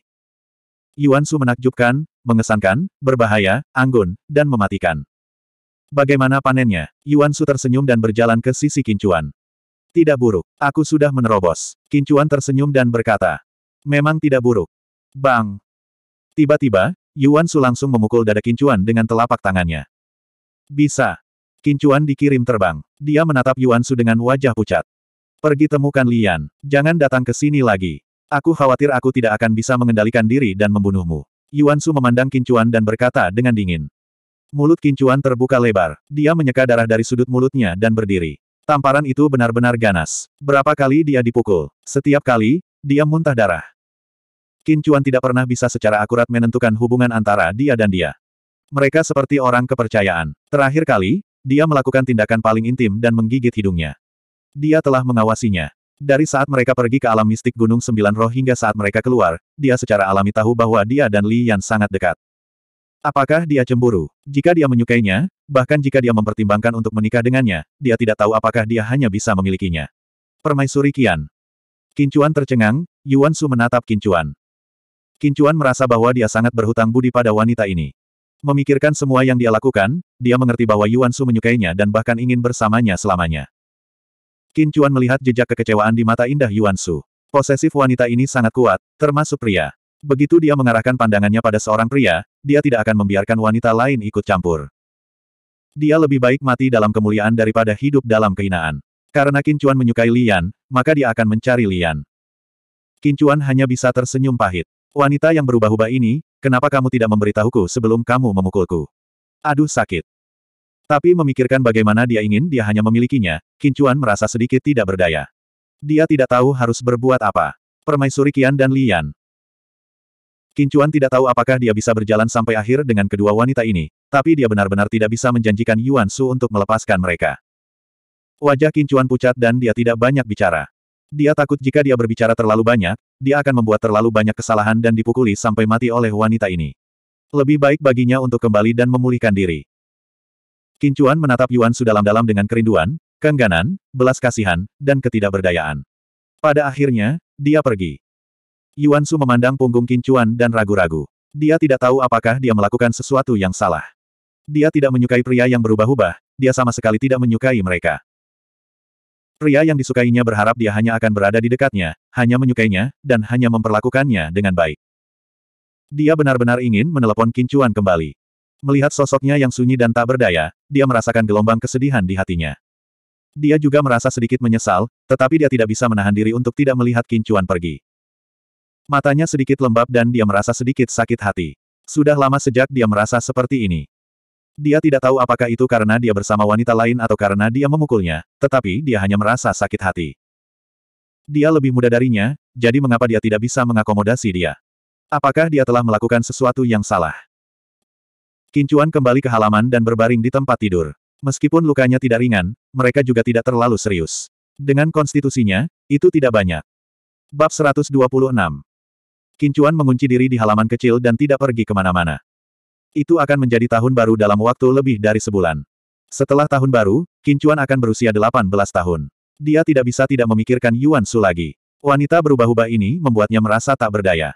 Yuan Su menakjubkan, mengesankan, berbahaya, anggun, dan mematikan. Bagaimana panennya? Yuan Su tersenyum dan berjalan ke sisi Kincuan. Tidak buruk. Aku sudah menerobos. Kincuan tersenyum dan berkata. Memang tidak buruk. Bang. Tiba-tiba, Yuan Su langsung memukul dada Kincuan dengan telapak tangannya. Bisa. Kincuan dikirim terbang. Dia menatap Yuan Su dengan wajah pucat. Pergi temukan Lian. Jangan datang ke sini lagi. Aku khawatir aku tidak akan bisa mengendalikan diri dan membunuhmu. Yuan Su memandang Kincuan dan berkata dengan dingin. Mulut Kincuan terbuka lebar. Dia menyeka darah dari sudut mulutnya dan berdiri. Tamparan itu benar-benar ganas. Berapa kali dia dipukul? Setiap kali, dia muntah darah. Qin Chuan tidak pernah bisa secara akurat menentukan hubungan antara dia dan dia. Mereka seperti orang kepercayaan. Terakhir kali, dia melakukan tindakan paling intim dan menggigit hidungnya. Dia telah mengawasinya. Dari saat mereka pergi ke alam mistik Gunung Sembilan Roh hingga saat mereka keluar, dia secara alami tahu bahwa dia dan Li Yan sangat dekat. Apakah dia cemburu? Jika dia menyukainya, bahkan jika dia mempertimbangkan untuk menikah dengannya, dia tidak tahu apakah dia hanya bisa memilikinya. Permaisuri Kian. Kincuan tercengang, Yuan Su menatap Kincuan. Kincuan merasa bahwa dia sangat berhutang budi pada wanita ini. Memikirkan semua yang dia lakukan, dia mengerti bahwa Yuan Su menyukainya dan bahkan ingin bersamanya selamanya. Kincuan melihat jejak kekecewaan di mata indah Yuan Su. Posesif wanita ini sangat kuat, termasuk pria. Begitu dia mengarahkan pandangannya pada seorang pria, dia tidak akan membiarkan wanita lain ikut campur. Dia lebih baik mati dalam kemuliaan daripada hidup dalam kehinaan. Karena Kincuan menyukai Lian, maka dia akan mencari Lian. Kincuan hanya bisa tersenyum pahit. Wanita yang berubah-ubah ini, kenapa kamu tidak memberitahuku sebelum kamu memukulku? Aduh sakit. Tapi memikirkan bagaimana dia ingin dia hanya memilikinya, Kincuan merasa sedikit tidak berdaya. Dia tidak tahu harus berbuat apa. Permaisuri Qian dan Lian, Kincuan tidak tahu apakah dia bisa berjalan sampai akhir dengan kedua wanita ini, tapi dia benar-benar tidak bisa menjanjikan Yuan Su untuk melepaskan mereka. Wajah Kincuan pucat dan dia tidak banyak bicara. Dia takut jika dia berbicara terlalu banyak, dia akan membuat terlalu banyak kesalahan dan dipukuli sampai mati oleh wanita ini. Lebih baik baginya untuk kembali dan memulihkan diri. Kincuan menatap Yuan Su dalam-dalam dengan kerinduan, keengganan, belas kasihan, dan ketidakberdayaan. Pada akhirnya, dia pergi. Yuan Su memandang punggung Kincuan dan ragu-ragu. Dia tidak tahu apakah dia melakukan sesuatu yang salah. Dia tidak menyukai pria yang berubah-ubah, dia sama sekali tidak menyukai mereka. Pria yang disukainya berharap dia hanya akan berada di dekatnya, hanya menyukainya, dan hanya memperlakukannya dengan baik. Dia benar-benar ingin menelepon Kincuan kembali. Melihat sosoknya yang sunyi dan tak berdaya, dia merasakan gelombang kesedihan di hatinya. Dia juga merasa sedikit menyesal, tetapi dia tidak bisa menahan diri untuk tidak melihat Kincuan pergi. Matanya sedikit lembab dan dia merasa sedikit sakit hati. Sudah lama sejak dia merasa seperti ini. Dia tidak tahu apakah itu karena dia bersama wanita lain atau karena dia memukulnya, tetapi dia hanya merasa sakit hati. Dia lebih muda darinya, jadi mengapa dia tidak bisa mengakomodasi dia? Apakah dia telah melakukan sesuatu yang salah? Kincuan kembali ke halaman dan berbaring di tempat tidur. Meskipun lukanya tidak ringan, mereka juga tidak terlalu serius. Dengan konstitusinya, itu tidak banyak. Bab 126 Kincuan mengunci diri di halaman kecil dan tidak pergi kemana-mana. Itu akan menjadi tahun baru dalam waktu lebih dari sebulan. Setelah tahun baru, Kincuan akan berusia 18 tahun. Dia tidak bisa tidak memikirkan Yuan Su lagi. Wanita berubah-ubah ini membuatnya merasa tak berdaya.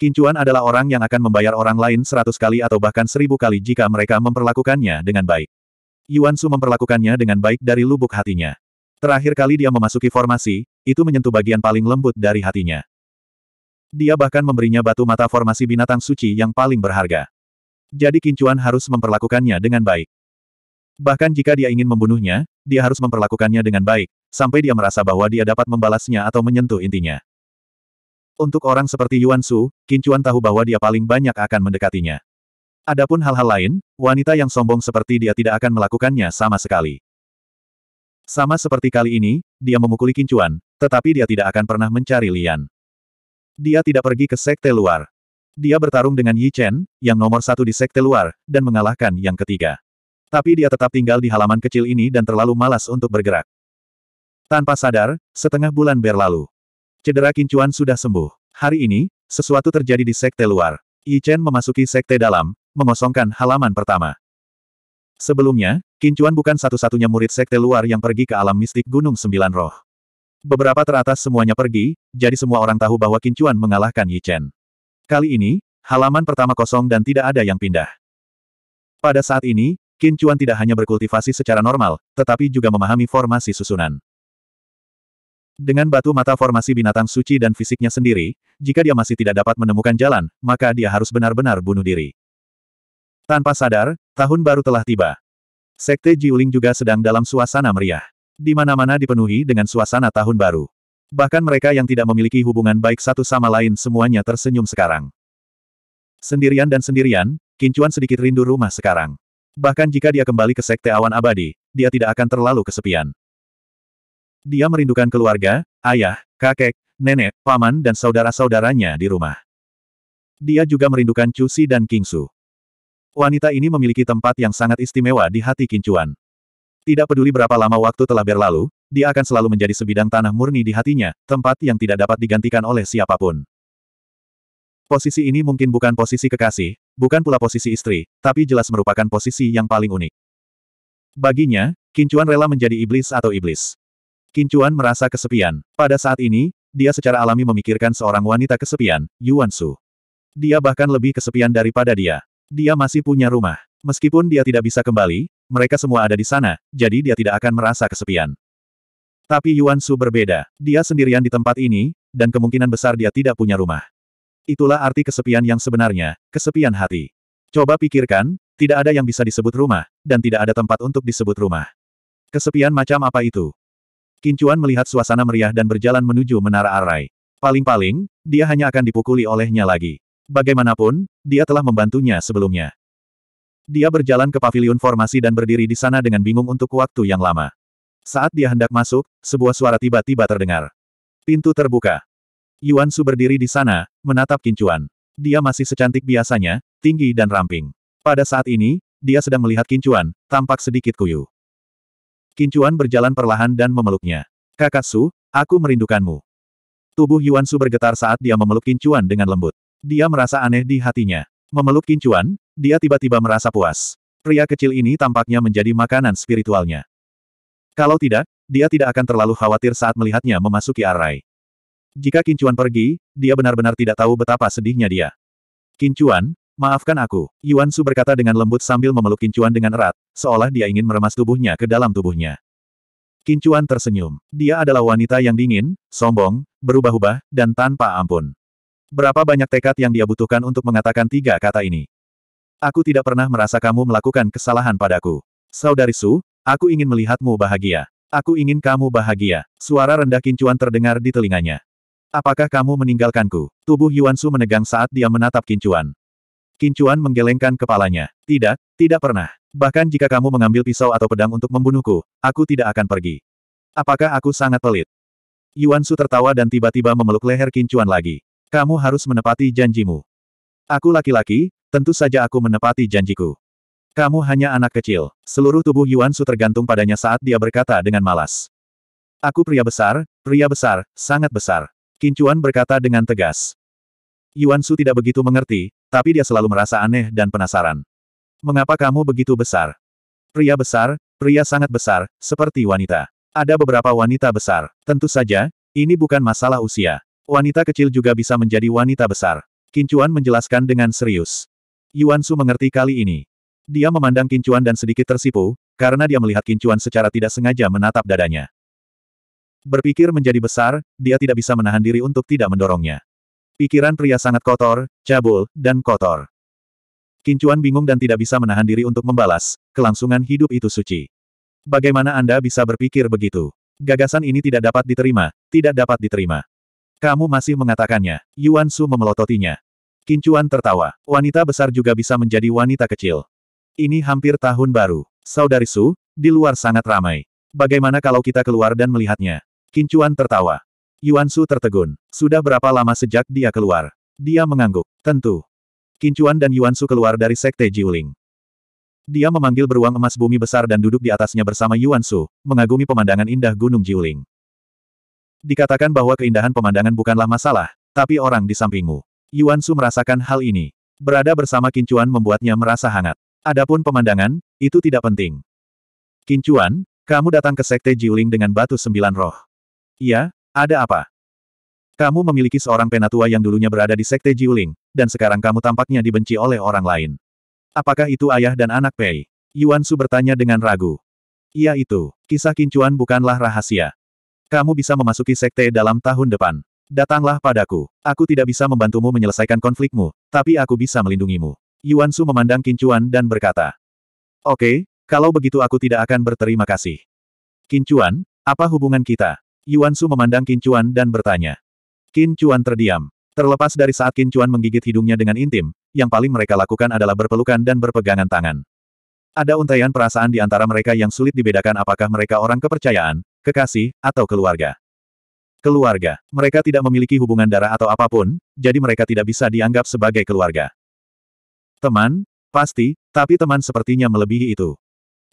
Kincuan adalah orang yang akan membayar orang lain seratus kali atau bahkan seribu kali jika mereka memperlakukannya dengan baik. Yuan Su memperlakukannya dengan baik dari lubuk hatinya. Terakhir kali dia memasuki formasi, itu menyentuh bagian paling lembut dari hatinya. Dia bahkan memberinya batu mata formasi binatang suci yang paling berharga. Jadi Kincuan harus memperlakukannya dengan baik. Bahkan jika dia ingin membunuhnya, dia harus memperlakukannya dengan baik, sampai dia merasa bahwa dia dapat membalasnya atau menyentuh intinya. Untuk orang seperti Yuan Su, Kincuan tahu bahwa dia paling banyak akan mendekatinya. Adapun hal-hal lain, wanita yang sombong seperti dia tidak akan melakukannya sama sekali. Sama seperti kali ini, dia memukuli Kincuan, tetapi dia tidak akan pernah mencari Lian. Dia tidak pergi ke sekte luar. Dia bertarung dengan Yi Chen, yang nomor satu di sekte luar, dan mengalahkan yang ketiga. Tapi dia tetap tinggal di halaman kecil ini dan terlalu malas untuk bergerak. Tanpa sadar, setengah bulan berlalu. Cedera kincuan sudah sembuh. Hari ini, sesuatu terjadi di sekte luar. Yi Chen memasuki sekte dalam, mengosongkan halaman pertama. Sebelumnya, Kincuan bukan satu-satunya murid sekte luar yang pergi ke alam mistik Gunung Sembilan Roh. Beberapa teratas semuanya pergi, jadi semua orang tahu bahwa Kincuan mengalahkan Yi Chen. Kali ini, halaman pertama kosong dan tidak ada yang pindah. Pada saat ini, Kincuan tidak hanya berkultivasi secara normal, tetapi juga memahami formasi susunan. Dengan batu mata formasi binatang suci dan fisiknya sendiri, jika dia masih tidak dapat menemukan jalan, maka dia harus benar-benar bunuh diri. Tanpa sadar, tahun baru telah tiba. Sekte Jiuling juga sedang dalam suasana meriah. Di mana-mana dipenuhi dengan suasana tahun baru. Bahkan mereka yang tidak memiliki hubungan baik satu sama lain semuanya tersenyum sekarang. Sendirian dan sendirian, Kincuan sedikit rindu rumah sekarang. Bahkan jika dia kembali ke Sekte Awan Abadi, dia tidak akan terlalu kesepian. Dia merindukan keluarga, ayah, kakek, nenek, paman dan saudara-saudaranya di rumah. Dia juga merindukan Cusi dan Kingsu. Wanita ini memiliki tempat yang sangat istimewa di hati Kincuan. Tidak peduli berapa lama waktu telah berlalu, dia akan selalu menjadi sebidang tanah murni di hatinya, tempat yang tidak dapat digantikan oleh siapapun. Posisi ini mungkin bukan posisi kekasih, bukan pula posisi istri, tapi jelas merupakan posisi yang paling unik. Baginya, Kincuan rela menjadi iblis atau iblis. Kincuan merasa kesepian. Pada saat ini, dia secara alami memikirkan seorang wanita kesepian, Yuan Su. Dia bahkan lebih kesepian daripada dia. Dia masih punya rumah. Meskipun dia tidak bisa kembali, mereka semua ada di sana, jadi dia tidak akan merasa kesepian. Tapi Yuan Su berbeda. Dia sendirian di tempat ini, dan kemungkinan besar dia tidak punya rumah. Itulah arti kesepian yang sebenarnya, kesepian hati. Coba pikirkan, tidak ada yang bisa disebut rumah, dan tidak ada tempat untuk disebut rumah. Kesepian macam apa itu? Kincuan melihat suasana meriah dan berjalan menuju menara arai. Paling-paling, dia hanya akan dipukuli olehnya lagi. Bagaimanapun, dia telah membantunya sebelumnya. Dia berjalan ke pavilion formasi dan berdiri di sana dengan bingung untuk waktu yang lama. Saat dia hendak masuk, sebuah suara tiba-tiba terdengar. Pintu terbuka. Yuan Su berdiri di sana, menatap Kincuan. Dia masih secantik biasanya, tinggi dan ramping. Pada saat ini, dia sedang melihat Kincuan, tampak sedikit kuyu. Kincuan berjalan perlahan dan memeluknya. Kakak Su, aku merindukanmu. Tubuh Yuan Su bergetar saat dia memeluk Kincuan dengan lembut. Dia merasa aneh di hatinya. Memeluk kincuan, dia tiba-tiba merasa puas. Pria kecil ini tampaknya menjadi makanan spiritualnya. Kalau tidak, dia tidak akan terlalu khawatir saat melihatnya memasuki arai. Jika kincuan pergi, dia benar-benar tidak tahu betapa sedihnya dia. Kincuan, maafkan aku, Yuan Su berkata dengan lembut sambil memeluk kincuan dengan erat, seolah dia ingin meremas tubuhnya ke dalam tubuhnya. Kincuan tersenyum. Dia adalah wanita yang dingin, sombong, berubah-ubah, dan tanpa ampun. Berapa banyak tekad yang dia butuhkan untuk mengatakan tiga kata ini? Aku tidak pernah merasa kamu melakukan kesalahan padaku. Saudari Su, aku ingin melihatmu bahagia. Aku ingin kamu bahagia. Suara rendah Kincuan terdengar di telinganya. Apakah kamu meninggalkanku? Tubuh Yuan Su menegang saat dia menatap Kincuan. Kincuan menggelengkan kepalanya. Tidak, tidak pernah. Bahkan jika kamu mengambil pisau atau pedang untuk membunuhku, aku tidak akan pergi. Apakah aku sangat pelit? Yuan Su tertawa dan tiba-tiba memeluk leher Kincuan lagi. Kamu harus menepati janjimu. Aku laki-laki, tentu saja aku menepati janjiku. Kamu hanya anak kecil. Seluruh tubuh Yuan Su tergantung padanya saat dia berkata dengan malas. Aku pria besar, pria besar, sangat besar. Kincuan berkata dengan tegas. Yuan Su tidak begitu mengerti, tapi dia selalu merasa aneh dan penasaran. Mengapa kamu begitu besar? Pria besar, pria sangat besar, seperti wanita. Ada beberapa wanita besar. Tentu saja, ini bukan masalah usia. Wanita kecil juga bisa menjadi wanita besar. Kincuan menjelaskan dengan serius. Yuan Su mengerti kali ini. Dia memandang Kincuan dan sedikit tersipu, karena dia melihat Kincuan secara tidak sengaja menatap dadanya. Berpikir menjadi besar, dia tidak bisa menahan diri untuk tidak mendorongnya. Pikiran pria sangat kotor, cabul, dan kotor. Kincuan bingung dan tidak bisa menahan diri untuk membalas, kelangsungan hidup itu suci. Bagaimana Anda bisa berpikir begitu? Gagasan ini tidak dapat diterima, tidak dapat diterima. Kamu masih mengatakannya. Yuan Su memelototinya. Kincuan tertawa. Wanita besar juga bisa menjadi wanita kecil. Ini hampir tahun baru. Saudari Su, di luar sangat ramai. Bagaimana kalau kita keluar dan melihatnya? Kincuan tertawa. Yuan Su tertegun. Sudah berapa lama sejak dia keluar? Dia mengangguk. Tentu. Kincuan dan Yuan Su keluar dari sekte Jiuling. Dia memanggil beruang emas bumi besar dan duduk di atasnya bersama Yuan Su, mengagumi pemandangan indah Gunung Jiuling. Dikatakan bahwa keindahan pemandangan bukanlah masalah, tapi orang di sampingmu. Yuan Su merasakan hal ini. Berada bersama Kincuan membuatnya merasa hangat. Adapun pemandangan, itu tidak penting. Kincuan, kamu datang ke Sekte Jiuling dengan batu sembilan roh. Iya, ada apa? Kamu memiliki seorang penatua yang dulunya berada di Sekte Jiuling, dan sekarang kamu tampaknya dibenci oleh orang lain. Apakah itu ayah dan anak Pei? Yuan Su bertanya dengan ragu. Iya itu, kisah Kincuan bukanlah rahasia. Kamu bisa memasuki sekte dalam tahun depan. Datanglah padaku. Aku tidak bisa membantumu menyelesaikan konflikmu, tapi aku bisa melindungimu. Yuan Su memandang Kincuan dan berkata. Oke, okay, kalau begitu aku tidak akan berterima kasih. Kincuan, apa hubungan kita? Yuan Su memandang Kincuan dan bertanya. Kincuan terdiam. Terlepas dari saat Kincuan menggigit hidungnya dengan intim, yang paling mereka lakukan adalah berpelukan dan berpegangan tangan. Ada untaian perasaan di antara mereka yang sulit dibedakan apakah mereka orang kepercayaan, kekasih, atau keluarga. Keluarga. Mereka tidak memiliki hubungan darah atau apapun, jadi mereka tidak bisa dianggap sebagai keluarga. Teman? Pasti, tapi teman sepertinya melebihi itu.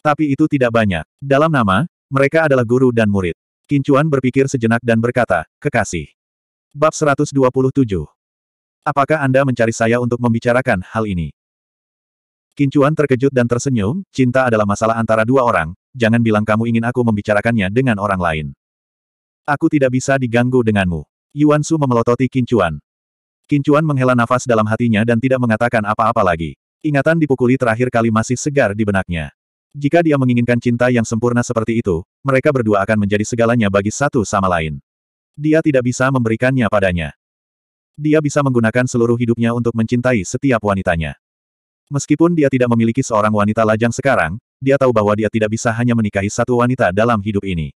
Tapi itu tidak banyak. Dalam nama, mereka adalah guru dan murid. Kincuan berpikir sejenak dan berkata, kekasih. Bab 127. Apakah Anda mencari saya untuk membicarakan hal ini? Kincuan terkejut dan tersenyum, cinta adalah masalah antara dua orang, jangan bilang kamu ingin aku membicarakannya dengan orang lain. Aku tidak bisa diganggu denganmu. Yuan Su memelototi Kincuan. Kincuan menghela nafas dalam hatinya dan tidak mengatakan apa-apa lagi. Ingatan dipukuli terakhir kali masih segar di benaknya. Jika dia menginginkan cinta yang sempurna seperti itu, mereka berdua akan menjadi segalanya bagi satu sama lain. Dia tidak bisa memberikannya padanya. Dia bisa menggunakan seluruh hidupnya untuk mencintai setiap wanitanya. Meskipun dia tidak memiliki seorang wanita lajang sekarang, dia tahu bahwa dia tidak bisa hanya menikahi satu wanita dalam hidup ini.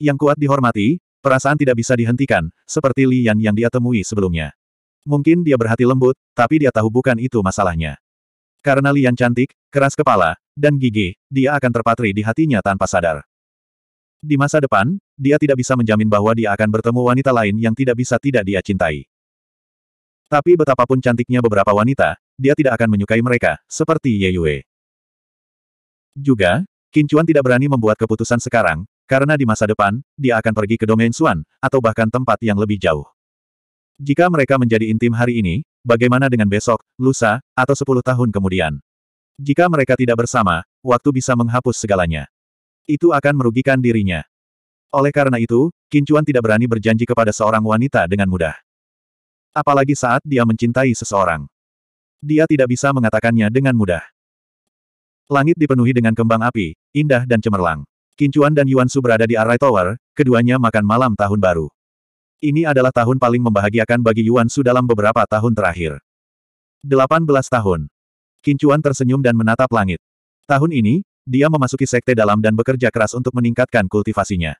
Yang kuat dihormati, perasaan tidak bisa dihentikan, seperti Li Yan yang dia temui sebelumnya. Mungkin dia berhati lembut, tapi dia tahu bukan itu masalahnya. Karena Li Yan cantik, keras kepala, dan gigi, dia akan terpatri di hatinya tanpa sadar. Di masa depan, dia tidak bisa menjamin bahwa dia akan bertemu wanita lain yang tidak bisa tidak dia cintai. Tapi betapapun cantiknya beberapa wanita, dia tidak akan menyukai mereka, seperti Ye Yue. Juga, Kincuan tidak berani membuat keputusan sekarang, karena di masa depan, dia akan pergi ke domain Suan, atau bahkan tempat yang lebih jauh. Jika mereka menjadi intim hari ini, bagaimana dengan besok, lusa, atau sepuluh tahun kemudian? Jika mereka tidak bersama, waktu bisa menghapus segalanya. Itu akan merugikan dirinya. Oleh karena itu, Kincuan tidak berani berjanji kepada seorang wanita dengan mudah. Apalagi saat dia mencintai seseorang. Dia tidak bisa mengatakannya dengan mudah. Langit dipenuhi dengan kembang api, indah dan cemerlang. Kincuan dan Yuan Su berada di Arai Tower, keduanya makan malam tahun baru. Ini adalah tahun paling membahagiakan bagi Yuan Su dalam beberapa tahun terakhir. 18 tahun. Kincuan tersenyum dan menatap langit. Tahun ini, dia memasuki sekte dalam dan bekerja keras untuk meningkatkan kultivasinya.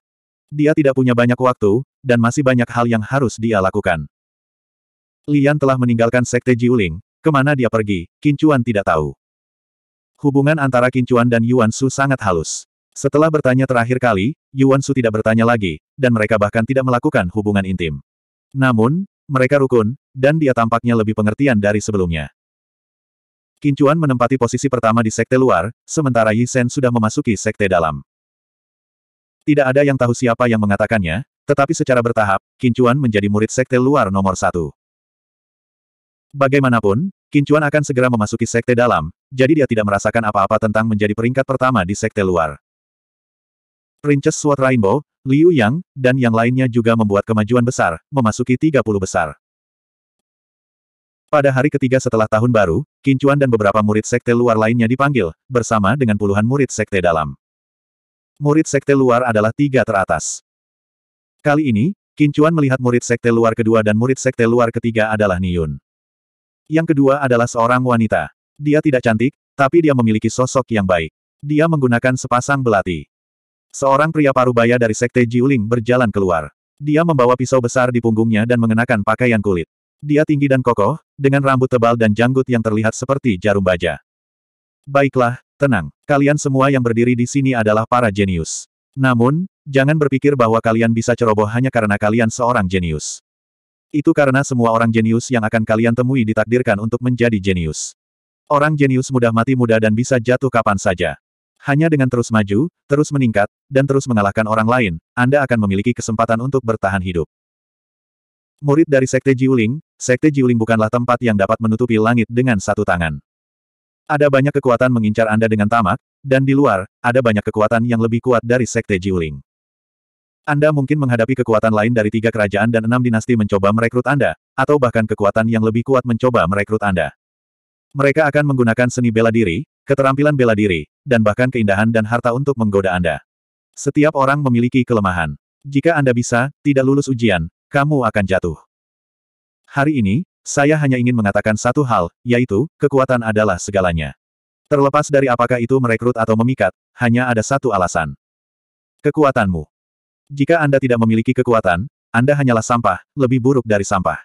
Dia tidak punya banyak waktu, dan masih banyak hal yang harus dia lakukan. Lian telah meninggalkan sekte Jiuling, kemana dia pergi, Kincuan tidak tahu. Hubungan antara Kincuan dan Yuan Su sangat halus. Setelah bertanya terakhir kali, Yuan Su tidak bertanya lagi, dan mereka bahkan tidak melakukan hubungan intim. Namun, mereka rukun, dan dia tampaknya lebih pengertian dari sebelumnya. Kincuan menempati posisi pertama di sekte luar, sementara Yi Shen sudah memasuki sekte dalam. Tidak ada yang tahu siapa yang mengatakannya, tetapi secara bertahap, Kincuan menjadi murid sekte luar nomor satu. Bagaimanapun, Kincuan akan segera memasuki sekte dalam, jadi dia tidak merasakan apa-apa tentang menjadi peringkat pertama di sekte luar. Princess Sword Rainbow, Liu Yang, dan yang lainnya juga membuat kemajuan besar, memasuki 30 besar. Pada hari ketiga setelah tahun baru, Kincuan dan beberapa murid sekte luar lainnya dipanggil, bersama dengan puluhan murid sekte dalam. Murid sekte luar adalah tiga teratas. Kali ini, Kincuan melihat murid sekte luar kedua dan murid sekte luar ketiga adalah Niyun. Yang kedua adalah seorang wanita. Dia tidak cantik, tapi dia memiliki sosok yang baik. Dia menggunakan sepasang belati. Seorang pria parubaya dari sekte Jiuling berjalan keluar. Dia membawa pisau besar di punggungnya dan mengenakan pakaian kulit. Dia tinggi dan kokoh, dengan rambut tebal dan janggut yang terlihat seperti jarum baja. Baiklah, tenang. Kalian semua yang berdiri di sini adalah para jenius. Namun, jangan berpikir bahwa kalian bisa ceroboh hanya karena kalian seorang jenius. Itu karena semua orang jenius yang akan kalian temui ditakdirkan untuk menjadi jenius. Orang jenius mudah mati muda dan bisa jatuh kapan saja. Hanya dengan terus maju, terus meningkat, dan terus mengalahkan orang lain, Anda akan memiliki kesempatan untuk bertahan hidup. Murid dari Sekte Jiuling, Sekte Jiuling bukanlah tempat yang dapat menutupi langit dengan satu tangan. Ada banyak kekuatan mengincar Anda dengan tamak, dan di luar, ada banyak kekuatan yang lebih kuat dari Sekte Jiuling. Anda mungkin menghadapi kekuatan lain dari tiga kerajaan dan enam dinasti mencoba merekrut Anda, atau bahkan kekuatan yang lebih kuat mencoba merekrut Anda. Mereka akan menggunakan seni bela diri, keterampilan bela diri, dan bahkan keindahan dan harta untuk menggoda Anda. Setiap orang memiliki kelemahan. Jika Anda bisa, tidak lulus ujian, kamu akan jatuh. Hari ini, saya hanya ingin mengatakan satu hal, yaitu, kekuatan adalah segalanya. Terlepas dari apakah itu merekrut atau memikat, hanya ada satu alasan. Kekuatanmu. Jika Anda tidak memiliki kekuatan, Anda hanyalah sampah, lebih buruk dari sampah.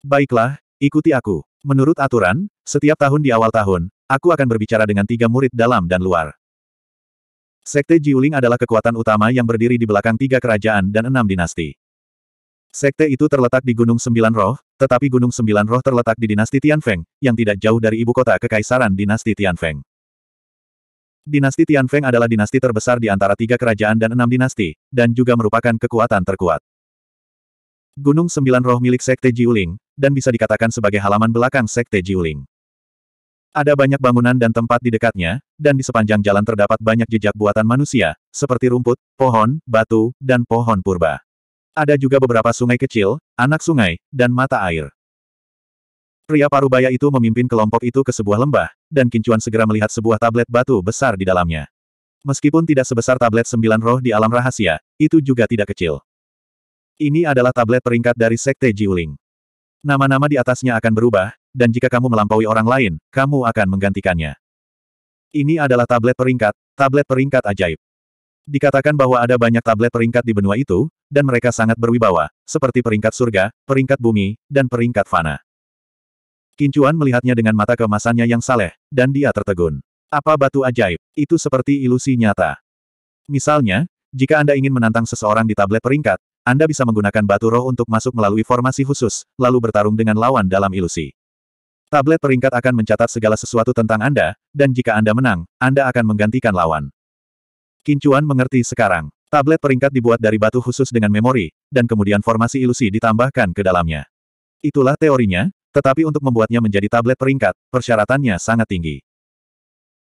Baiklah, Ikuti aku. Menurut aturan, setiap tahun di awal tahun, aku akan berbicara dengan tiga murid dalam dan luar. Sekte Jiuling adalah kekuatan utama yang berdiri di belakang tiga kerajaan dan enam dinasti. Sekte itu terletak di Gunung Sembilan Roh, tetapi Gunung Sembilan Roh terletak di dinasti Tianfeng, yang tidak jauh dari ibu kota kekaisaran dinasti Tianfeng. Dinasti Tianfeng adalah dinasti terbesar di antara tiga kerajaan dan enam dinasti, dan juga merupakan kekuatan terkuat. Gunung Sembilan Roh milik Sekte Jiuling, dan bisa dikatakan sebagai halaman belakang Sekte Jiuling. Ada banyak bangunan dan tempat di dekatnya, dan di sepanjang jalan terdapat banyak jejak buatan manusia, seperti rumput, pohon, batu, dan pohon purba. Ada juga beberapa sungai kecil, anak sungai, dan mata air. Pria parubaya itu memimpin kelompok itu ke sebuah lembah, dan Kincuan segera melihat sebuah tablet batu besar di dalamnya. Meskipun tidak sebesar tablet sembilan roh di alam rahasia, itu juga tidak kecil. Ini adalah tablet peringkat dari Sekte Jiuling. Nama-nama di atasnya akan berubah, dan jika kamu melampaui orang lain, kamu akan menggantikannya. Ini adalah tablet peringkat, tablet peringkat ajaib. Dikatakan bahwa ada banyak tablet peringkat di benua itu, dan mereka sangat berwibawa, seperti peringkat surga, peringkat bumi, dan peringkat fana. Kincuan melihatnya dengan mata kemasannya yang saleh, dan dia tertegun. Apa batu ajaib? Itu seperti ilusi nyata. Misalnya, jika Anda ingin menantang seseorang di tablet peringkat, anda bisa menggunakan batu roh untuk masuk melalui formasi khusus, lalu bertarung dengan lawan dalam ilusi. Tablet peringkat akan mencatat segala sesuatu tentang Anda, dan jika Anda menang, Anda akan menggantikan lawan. Kincuan mengerti sekarang. Tablet peringkat dibuat dari batu khusus dengan memori, dan kemudian formasi ilusi ditambahkan ke dalamnya. Itulah teorinya, tetapi untuk membuatnya menjadi tablet peringkat, persyaratannya sangat tinggi.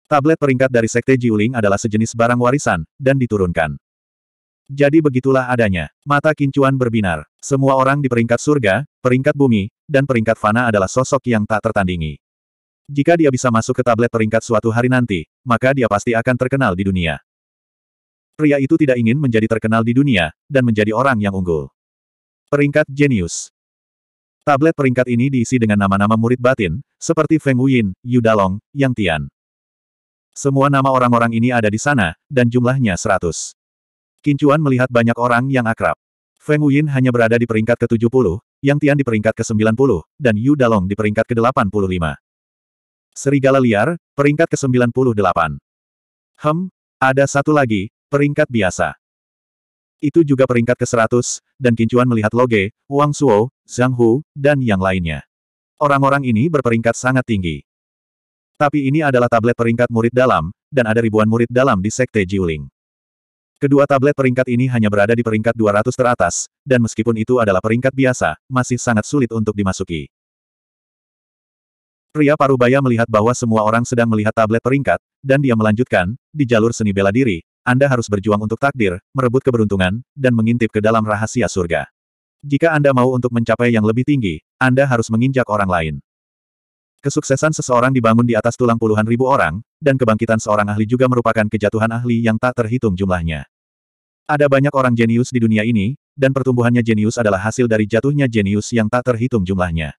Tablet peringkat dari Sekte Jiuling adalah sejenis barang warisan, dan diturunkan. Jadi begitulah adanya. Mata kincuan berbinar. Semua orang di peringkat surga, peringkat bumi, dan peringkat fana adalah sosok yang tak tertandingi. Jika dia bisa masuk ke tablet peringkat suatu hari nanti, maka dia pasti akan terkenal di dunia. Pria itu tidak ingin menjadi terkenal di dunia, dan menjadi orang yang unggul. Peringkat Genius Tablet peringkat ini diisi dengan nama-nama murid batin, seperti Feng Wuyin, Yu Dalong, Yang Tian. Semua nama orang-orang ini ada di sana, dan jumlahnya seratus. Kincuan melihat banyak orang yang akrab. Feng Wuyin hanya berada di peringkat ke-70, Yang Tian di peringkat ke-90, dan Yu Dalong di peringkat ke-85. Serigala liar, peringkat ke-98. Hem, ada satu lagi, peringkat biasa. Itu juga peringkat ke-100, dan Kincuan melihat Loge, Wang Suo, Zhang Hu, dan yang lainnya. Orang-orang ini berperingkat sangat tinggi. Tapi ini adalah tablet peringkat murid dalam, dan ada ribuan murid dalam di Sekte Jiuling. Kedua tablet peringkat ini hanya berada di peringkat 200 teratas, dan meskipun itu adalah peringkat biasa, masih sangat sulit untuk dimasuki. Pria Parubaya melihat bahwa semua orang sedang melihat tablet peringkat, dan dia melanjutkan, di jalur seni bela diri, Anda harus berjuang untuk takdir, merebut keberuntungan, dan mengintip ke dalam rahasia surga. Jika Anda mau untuk mencapai yang lebih tinggi, Anda harus menginjak orang lain. Kesuksesan seseorang dibangun di atas tulang puluhan ribu orang, dan kebangkitan seorang ahli juga merupakan kejatuhan ahli yang tak terhitung jumlahnya. Ada banyak orang jenius di dunia ini, dan pertumbuhannya jenius adalah hasil dari jatuhnya jenius yang tak terhitung jumlahnya.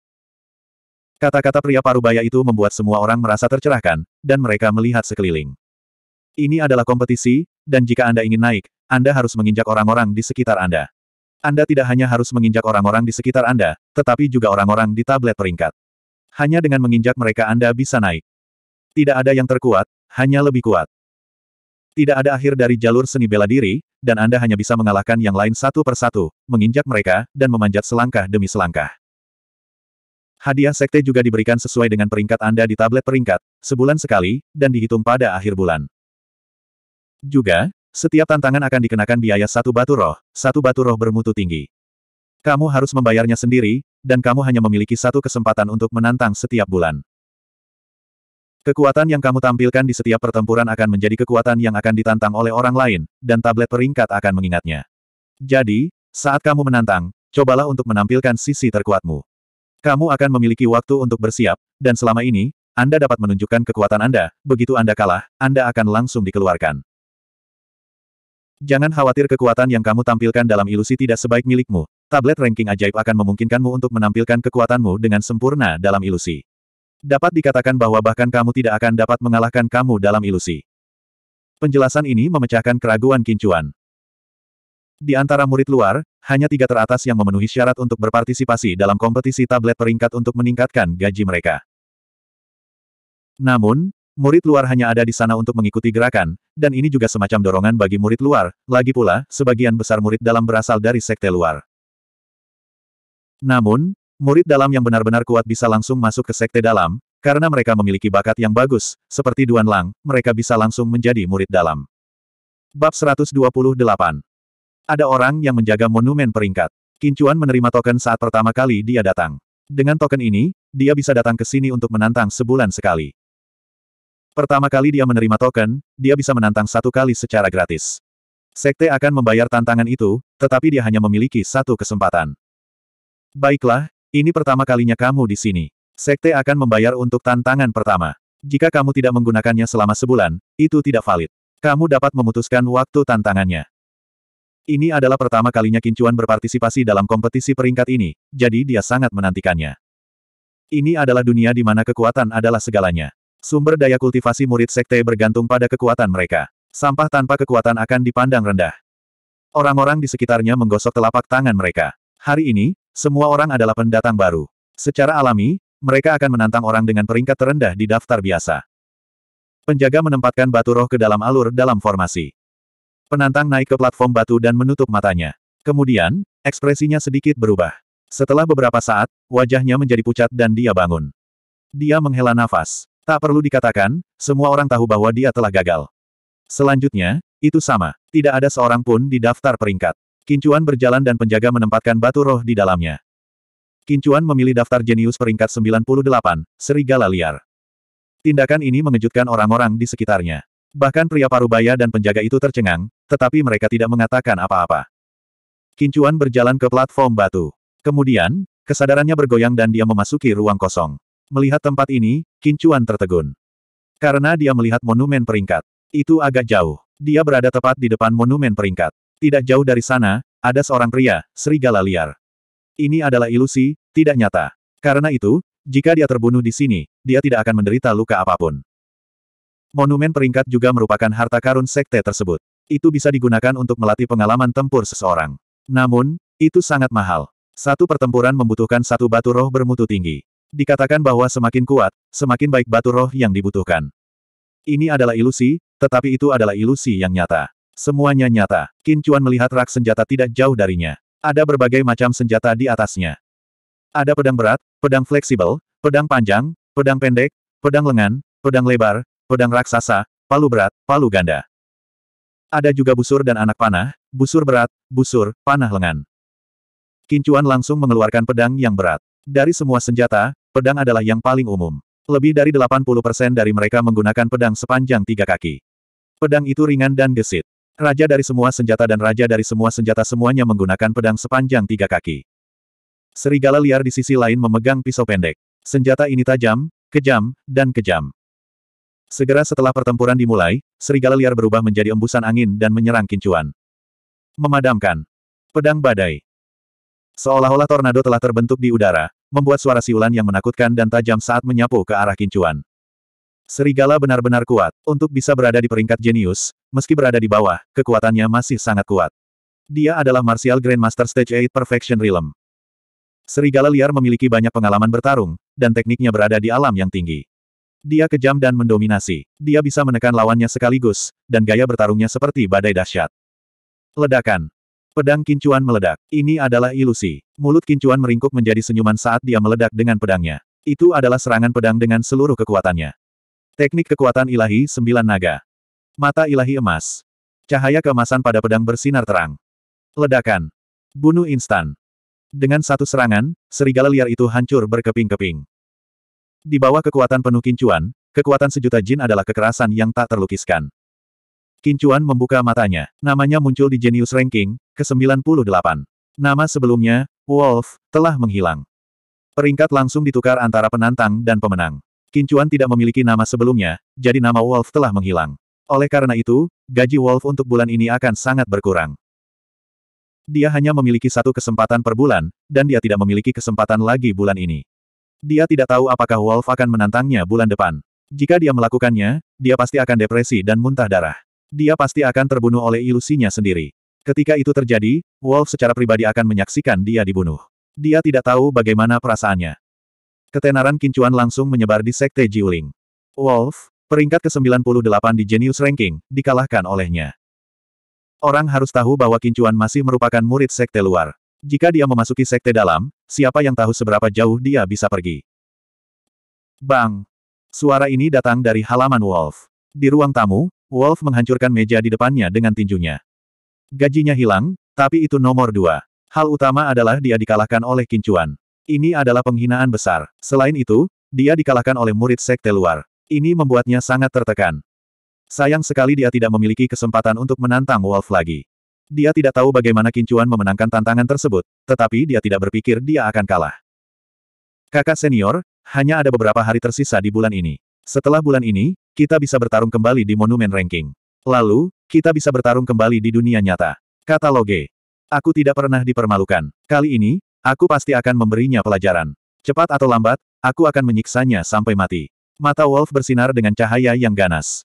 Kata-kata pria parubaya itu membuat semua orang merasa tercerahkan, dan mereka melihat sekeliling. Ini adalah kompetisi, dan jika Anda ingin naik, Anda harus menginjak orang-orang di sekitar Anda. Anda tidak hanya harus menginjak orang-orang di sekitar Anda, tetapi juga orang-orang di tablet peringkat. Hanya dengan menginjak mereka Anda bisa naik. Tidak ada yang terkuat, hanya lebih kuat. Tidak ada akhir dari jalur seni bela diri, dan Anda hanya bisa mengalahkan yang lain satu persatu, menginjak mereka, dan memanjat selangkah demi selangkah. Hadiah sekte juga diberikan sesuai dengan peringkat Anda di tablet peringkat, sebulan sekali, dan dihitung pada akhir bulan. Juga, setiap tantangan akan dikenakan biaya satu batu roh, satu batu roh bermutu tinggi. Kamu harus membayarnya sendiri, dan kamu hanya memiliki satu kesempatan untuk menantang setiap bulan. Kekuatan yang kamu tampilkan di setiap pertempuran akan menjadi kekuatan yang akan ditantang oleh orang lain, dan tablet peringkat akan mengingatnya. Jadi, saat kamu menantang, cobalah untuk menampilkan sisi terkuatmu. Kamu akan memiliki waktu untuk bersiap, dan selama ini, Anda dapat menunjukkan kekuatan Anda, begitu Anda kalah, Anda akan langsung dikeluarkan. Jangan khawatir kekuatan yang kamu tampilkan dalam ilusi tidak sebaik milikmu. Tablet ranking ajaib akan memungkinkanmu untuk menampilkan kekuatanmu dengan sempurna dalam ilusi. Dapat dikatakan bahwa bahkan kamu tidak akan dapat mengalahkan kamu dalam ilusi. Penjelasan ini memecahkan keraguan Kincuan. Di antara murid luar, hanya tiga teratas yang memenuhi syarat untuk berpartisipasi dalam kompetisi tablet peringkat untuk meningkatkan gaji mereka. Namun, murid luar hanya ada di sana untuk mengikuti gerakan, dan ini juga semacam dorongan bagi murid luar, lagi pula, sebagian besar murid dalam berasal dari sekte luar. Namun, Murid dalam yang benar-benar kuat bisa langsung masuk ke sekte dalam, karena mereka memiliki bakat yang bagus, seperti Duan Lang, mereka bisa langsung menjadi murid dalam. Bab 128 Ada orang yang menjaga monumen peringkat. Kincuan menerima token saat pertama kali dia datang. Dengan token ini, dia bisa datang ke sini untuk menantang sebulan sekali. Pertama kali dia menerima token, dia bisa menantang satu kali secara gratis. Sekte akan membayar tantangan itu, tetapi dia hanya memiliki satu kesempatan. Baiklah, ini pertama kalinya kamu di sini. Sekte akan membayar untuk tantangan pertama. Jika kamu tidak menggunakannya selama sebulan, itu tidak valid. Kamu dapat memutuskan waktu tantangannya. Ini adalah pertama kalinya Kincuan berpartisipasi dalam kompetisi peringkat ini, jadi dia sangat menantikannya. Ini adalah dunia di mana kekuatan adalah segalanya. Sumber daya kultivasi murid sekte bergantung pada kekuatan mereka. Sampah tanpa kekuatan akan dipandang rendah. Orang-orang di sekitarnya menggosok telapak tangan mereka. Hari ini, semua orang adalah pendatang baru. Secara alami, mereka akan menantang orang dengan peringkat terendah di daftar biasa. Penjaga menempatkan batu roh ke dalam alur dalam formasi. Penantang naik ke platform batu dan menutup matanya. Kemudian, ekspresinya sedikit berubah. Setelah beberapa saat, wajahnya menjadi pucat dan dia bangun. Dia menghela nafas. Tak perlu dikatakan, semua orang tahu bahwa dia telah gagal. Selanjutnya, itu sama. Tidak ada seorang pun di daftar peringkat. Kincuan berjalan dan penjaga menempatkan batu roh di dalamnya. Kincuan memilih daftar jenius peringkat 98, Serigala Liar. Tindakan ini mengejutkan orang-orang di sekitarnya. Bahkan pria parubaya dan penjaga itu tercengang, tetapi mereka tidak mengatakan apa-apa. Kincuan berjalan ke platform batu. Kemudian, kesadarannya bergoyang dan dia memasuki ruang kosong. Melihat tempat ini, Kincuan tertegun. Karena dia melihat monumen peringkat. Itu agak jauh. Dia berada tepat di depan monumen peringkat. Tidak jauh dari sana, ada seorang pria, serigala liar. Ini adalah ilusi, tidak nyata. Karena itu, jika dia terbunuh di sini, dia tidak akan menderita luka apapun. Monumen peringkat juga merupakan harta karun sekte tersebut. Itu bisa digunakan untuk melatih pengalaman tempur seseorang. Namun, itu sangat mahal. Satu pertempuran membutuhkan satu batu roh bermutu tinggi. Dikatakan bahwa semakin kuat, semakin baik batu roh yang dibutuhkan. Ini adalah ilusi, tetapi itu adalah ilusi yang nyata. Semuanya nyata. Qin Chuan melihat rak senjata tidak jauh darinya. Ada berbagai macam senjata di atasnya. Ada pedang berat, pedang fleksibel, pedang panjang, pedang pendek, pedang lengan, pedang lebar, pedang raksasa, palu berat, palu ganda. Ada juga busur dan anak panah, busur berat, busur, panah lengan. Qin Chuan langsung mengeluarkan pedang yang berat. Dari semua senjata, pedang adalah yang paling umum. Lebih dari 80% dari mereka menggunakan pedang sepanjang tiga kaki. Pedang itu ringan dan gesit. Raja dari semua senjata dan raja dari semua senjata semuanya menggunakan pedang sepanjang tiga kaki. Serigala liar di sisi lain memegang pisau pendek. Senjata ini tajam, kejam, dan kejam. Segera setelah pertempuran dimulai, serigala liar berubah menjadi embusan angin dan menyerang kincuan. Memadamkan. Pedang badai. Seolah-olah tornado telah terbentuk di udara, membuat suara siulan yang menakutkan dan tajam saat menyapu ke arah kincuan. Serigala benar-benar kuat. Untuk bisa berada di peringkat jenius, meski berada di bawah, kekuatannya masih sangat kuat. Dia adalah Martial Grandmaster Stage 8 Perfection Realm. Serigala liar memiliki banyak pengalaman bertarung, dan tekniknya berada di alam yang tinggi. Dia kejam dan mendominasi. Dia bisa menekan lawannya sekaligus, dan gaya bertarungnya seperti badai dahsyat. Ledakan. Pedang kincuan meledak. Ini adalah ilusi. Mulut kincuan meringkuk menjadi senyuman saat dia meledak dengan pedangnya. Itu adalah serangan pedang dengan seluruh kekuatannya. Teknik kekuatan ilahi sembilan naga. Mata ilahi emas. Cahaya keemasan pada pedang bersinar terang. Ledakan. Bunuh instan. Dengan satu serangan, serigala liar itu hancur berkeping-keping. Di bawah kekuatan penuh kincuan, kekuatan sejuta jin adalah kekerasan yang tak terlukiskan. Kincuan membuka matanya. Namanya muncul di Genius Ranking, ke-98. Nama sebelumnya, Wolf, telah menghilang. Peringkat langsung ditukar antara penantang dan pemenang. Kincuan tidak memiliki nama sebelumnya, jadi nama Wolf telah menghilang. Oleh karena itu, gaji Wolf untuk bulan ini akan sangat berkurang. Dia hanya memiliki satu kesempatan per bulan, dan dia tidak memiliki kesempatan lagi bulan ini. Dia tidak tahu apakah Wolf akan menantangnya bulan depan. Jika dia melakukannya, dia pasti akan depresi dan muntah darah. Dia pasti akan terbunuh oleh ilusinya sendiri. Ketika itu terjadi, Wolf secara pribadi akan menyaksikan dia dibunuh. Dia tidak tahu bagaimana perasaannya. Ketenaran kincuan langsung menyebar di Sekte Jiuling. Wolf, peringkat ke-98 di Genius Ranking, dikalahkan olehnya. Orang harus tahu bahwa kincuan masih merupakan murid Sekte luar. Jika dia memasuki Sekte dalam, siapa yang tahu seberapa jauh dia bisa pergi. Bang! Suara ini datang dari halaman Wolf. Di ruang tamu, Wolf menghancurkan meja di depannya dengan tinjunya. Gajinya hilang, tapi itu nomor dua. Hal utama adalah dia dikalahkan oleh kincuan. Ini adalah penghinaan besar. Selain itu, dia dikalahkan oleh murid sekte luar. Ini membuatnya sangat tertekan. Sayang sekali dia tidak memiliki kesempatan untuk menantang Wolf lagi. Dia tidak tahu bagaimana Kincuan memenangkan tantangan tersebut, tetapi dia tidak berpikir dia akan kalah. Kakak senior, hanya ada beberapa hari tersisa di bulan ini. Setelah bulan ini, kita bisa bertarung kembali di monumen ranking. Lalu, kita bisa bertarung kembali di dunia nyata. Kata Loge. Aku tidak pernah dipermalukan. Kali ini, Aku pasti akan memberinya pelajaran. Cepat atau lambat, aku akan menyiksanya sampai mati. Mata Wolf bersinar dengan cahaya yang ganas.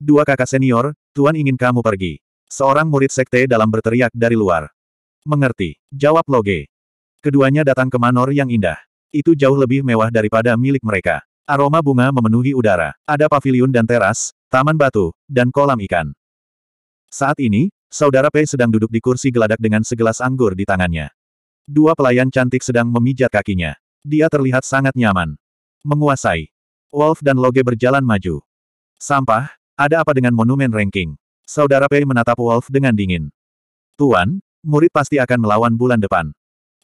Dua kakak senior, Tuan ingin kamu pergi. Seorang murid sekte dalam berteriak dari luar. Mengerti, jawab Loge. Keduanya datang ke manor yang indah. Itu jauh lebih mewah daripada milik mereka. Aroma bunga memenuhi udara. Ada paviliun dan teras, taman batu, dan kolam ikan. Saat ini, saudara Pei sedang duduk di kursi geladak dengan segelas anggur di tangannya. Dua pelayan cantik sedang memijat kakinya. Dia terlihat sangat nyaman. Menguasai. Wolf dan Loge berjalan maju. Sampah, ada apa dengan monumen ranking? Saudara Pei menatap Wolf dengan dingin. Tuan, murid pasti akan melawan bulan depan.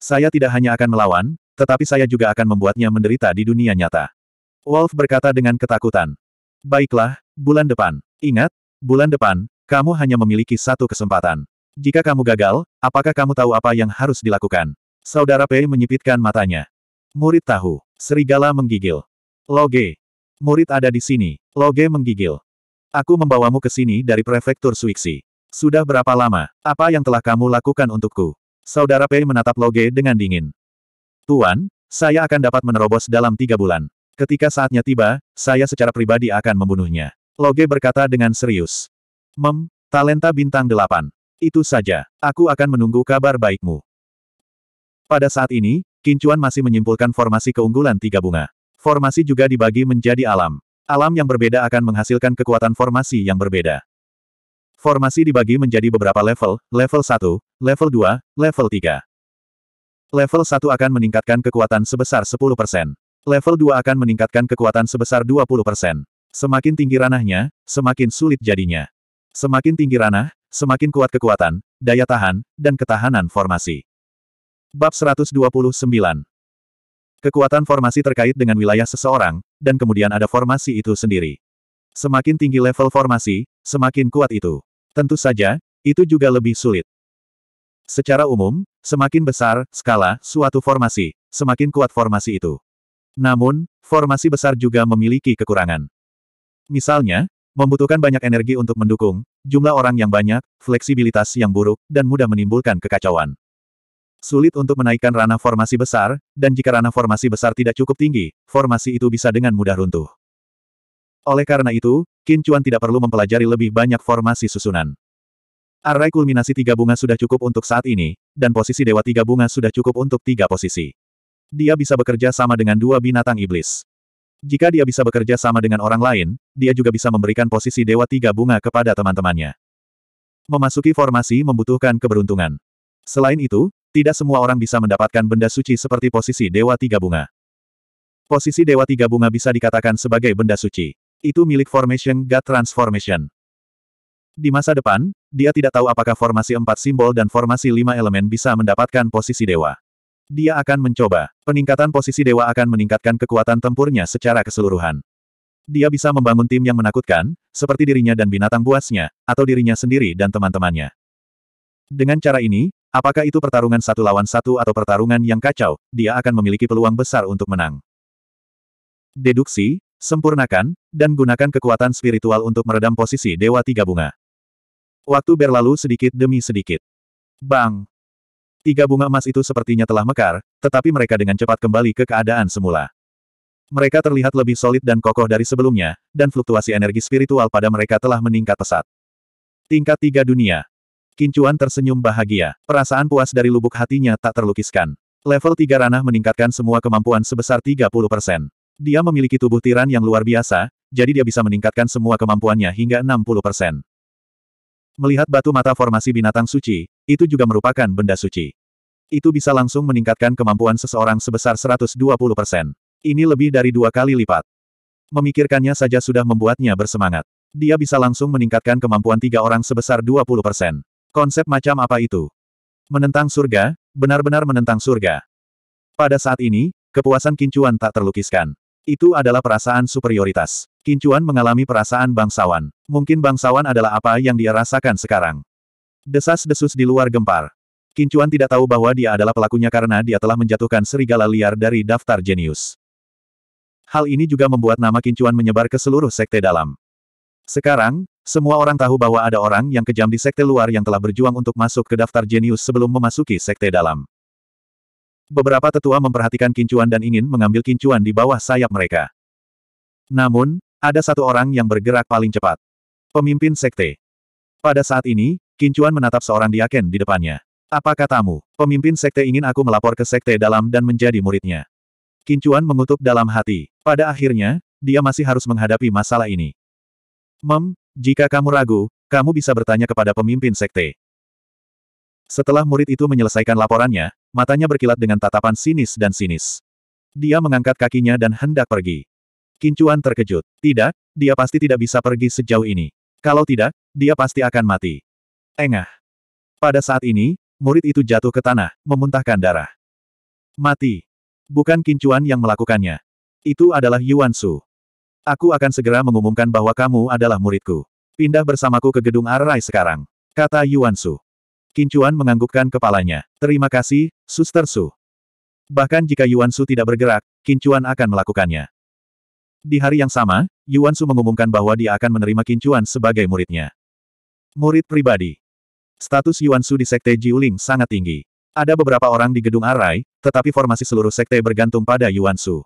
Saya tidak hanya akan melawan, tetapi saya juga akan membuatnya menderita di dunia nyata. Wolf berkata dengan ketakutan. Baiklah, bulan depan. Ingat, bulan depan, kamu hanya memiliki satu kesempatan. Jika kamu gagal, apakah kamu tahu apa yang harus dilakukan? Saudara Pei menyipitkan matanya. Murid tahu. Serigala menggigil. Loge. Murid ada di sini. Loge menggigil. Aku membawamu ke sini dari prefektur Suiksi. Sudah berapa lama? Apa yang telah kamu lakukan untukku? Saudara Pei menatap Loge dengan dingin. Tuan, saya akan dapat menerobos dalam tiga bulan. Ketika saatnya tiba, saya secara pribadi akan membunuhnya. Loge berkata dengan serius. Mem, talenta bintang delapan. Itu saja, aku akan menunggu kabar baikmu. Pada saat ini, Kincuan masih menyimpulkan formasi keunggulan tiga bunga. Formasi juga dibagi menjadi alam. Alam yang berbeda akan menghasilkan kekuatan formasi yang berbeda. Formasi dibagi menjadi beberapa level, level 1, level 2, level 3. Level 1 akan meningkatkan kekuatan sebesar 10%. Level 2 akan meningkatkan kekuatan sebesar 20%. Semakin tinggi ranahnya, semakin sulit jadinya. Semakin tinggi ranah, semakin kuat kekuatan, daya tahan, dan ketahanan formasi. Bab 129 Kekuatan formasi terkait dengan wilayah seseorang, dan kemudian ada formasi itu sendiri. Semakin tinggi level formasi, semakin kuat itu. Tentu saja, itu juga lebih sulit. Secara umum, semakin besar skala suatu formasi, semakin kuat formasi itu. Namun, formasi besar juga memiliki kekurangan. Misalnya, Membutuhkan banyak energi untuk mendukung, jumlah orang yang banyak, fleksibilitas yang buruk, dan mudah menimbulkan kekacauan. Sulit untuk menaikkan ranah formasi besar, dan jika ranah formasi besar tidak cukup tinggi, formasi itu bisa dengan mudah runtuh. Oleh karena itu, Qin Chuan tidak perlu mempelajari lebih banyak formasi susunan. Array kulminasi tiga bunga sudah cukup untuk saat ini, dan posisi dewa tiga bunga sudah cukup untuk tiga posisi. Dia bisa bekerja sama dengan dua binatang iblis. Jika dia bisa bekerja sama dengan orang lain, dia juga bisa memberikan posisi Dewa Tiga Bunga kepada teman-temannya. Memasuki formasi membutuhkan keberuntungan. Selain itu, tidak semua orang bisa mendapatkan benda suci seperti posisi Dewa Tiga Bunga. Posisi Dewa Tiga Bunga bisa dikatakan sebagai benda suci. Itu milik Formation God Transformation. Di masa depan, dia tidak tahu apakah formasi empat simbol dan formasi lima elemen bisa mendapatkan posisi dewa. Dia akan mencoba. Peningkatan posisi dewa akan meningkatkan kekuatan tempurnya secara keseluruhan. Dia bisa membangun tim yang menakutkan, seperti dirinya dan binatang buasnya, atau dirinya sendiri dan teman-temannya. Dengan cara ini, apakah itu pertarungan satu lawan satu atau pertarungan yang kacau, dia akan memiliki peluang besar untuk menang. Deduksi, sempurnakan, dan gunakan kekuatan spiritual untuk meredam posisi Dewa Tiga Bunga. Waktu berlalu sedikit demi sedikit. Bang! Tiga bunga emas itu sepertinya telah mekar, tetapi mereka dengan cepat kembali ke keadaan semula. Mereka terlihat lebih solid dan kokoh dari sebelumnya, dan fluktuasi energi spiritual pada mereka telah meningkat pesat. Tingkat tiga dunia. Kincuan tersenyum bahagia. Perasaan puas dari lubuk hatinya tak terlukiskan. Level tiga ranah meningkatkan semua kemampuan sebesar 30%. Dia memiliki tubuh tiran yang luar biasa, jadi dia bisa meningkatkan semua kemampuannya hingga 60%. Melihat batu mata formasi binatang suci, itu juga merupakan benda suci. Itu bisa langsung meningkatkan kemampuan seseorang sebesar 120 persen. Ini lebih dari dua kali lipat. Memikirkannya saja sudah membuatnya bersemangat. Dia bisa langsung meningkatkan kemampuan tiga orang sebesar 20 persen. Konsep macam apa itu? Menentang surga, benar-benar menentang surga. Pada saat ini, kepuasan kincuan tak terlukiskan. Itu adalah perasaan superioritas. Kincuan mengalami perasaan bangsawan. Mungkin bangsawan adalah apa yang dia rasakan sekarang. Desas-desus di luar gempar. Kincuan tidak tahu bahwa dia adalah pelakunya karena dia telah menjatuhkan serigala liar dari daftar jenius. Hal ini juga membuat nama Kincuan menyebar ke seluruh sekte dalam. Sekarang, semua orang tahu bahwa ada orang yang kejam di sekte luar yang telah berjuang untuk masuk ke daftar jenius sebelum memasuki sekte dalam. Beberapa tetua memperhatikan kincuan dan ingin mengambil kincuan di bawah sayap mereka. Namun, ada satu orang yang bergerak paling cepat. Pemimpin sekte. Pada saat ini, kincuan menatap seorang diaken di depannya. Apa katamu? Pemimpin sekte ingin aku melapor ke sekte dalam dan menjadi muridnya. Kincuan mengutuk dalam hati. Pada akhirnya, dia masih harus menghadapi masalah ini. Mem, jika kamu ragu, kamu bisa bertanya kepada pemimpin sekte. Setelah murid itu menyelesaikan laporannya, matanya berkilat dengan tatapan sinis dan sinis. Dia mengangkat kakinya dan hendak pergi. Kincuan terkejut. Tidak, dia pasti tidak bisa pergi sejauh ini. Kalau tidak, dia pasti akan mati. Engah. Pada saat ini, murid itu jatuh ke tanah, memuntahkan darah. Mati. Bukan Kincuan yang melakukannya. Itu adalah Yuan Su. Aku akan segera mengumumkan bahwa kamu adalah muridku. Pindah bersamaku ke gedung Arai sekarang. Kata Yuan Su. Kincuan menganggukkan kepalanya. Terima kasih, Suster Su. Bahkan jika Yuan Su tidak bergerak, Kincuan akan melakukannya. Di hari yang sama, Yuan Su mengumumkan bahwa dia akan menerima Kincuan sebagai muridnya. Murid pribadi. Status Yuan Su di Sekte Jiuling sangat tinggi. Ada beberapa orang di gedung Arai, tetapi formasi seluruh sekte bergantung pada Yuan Su.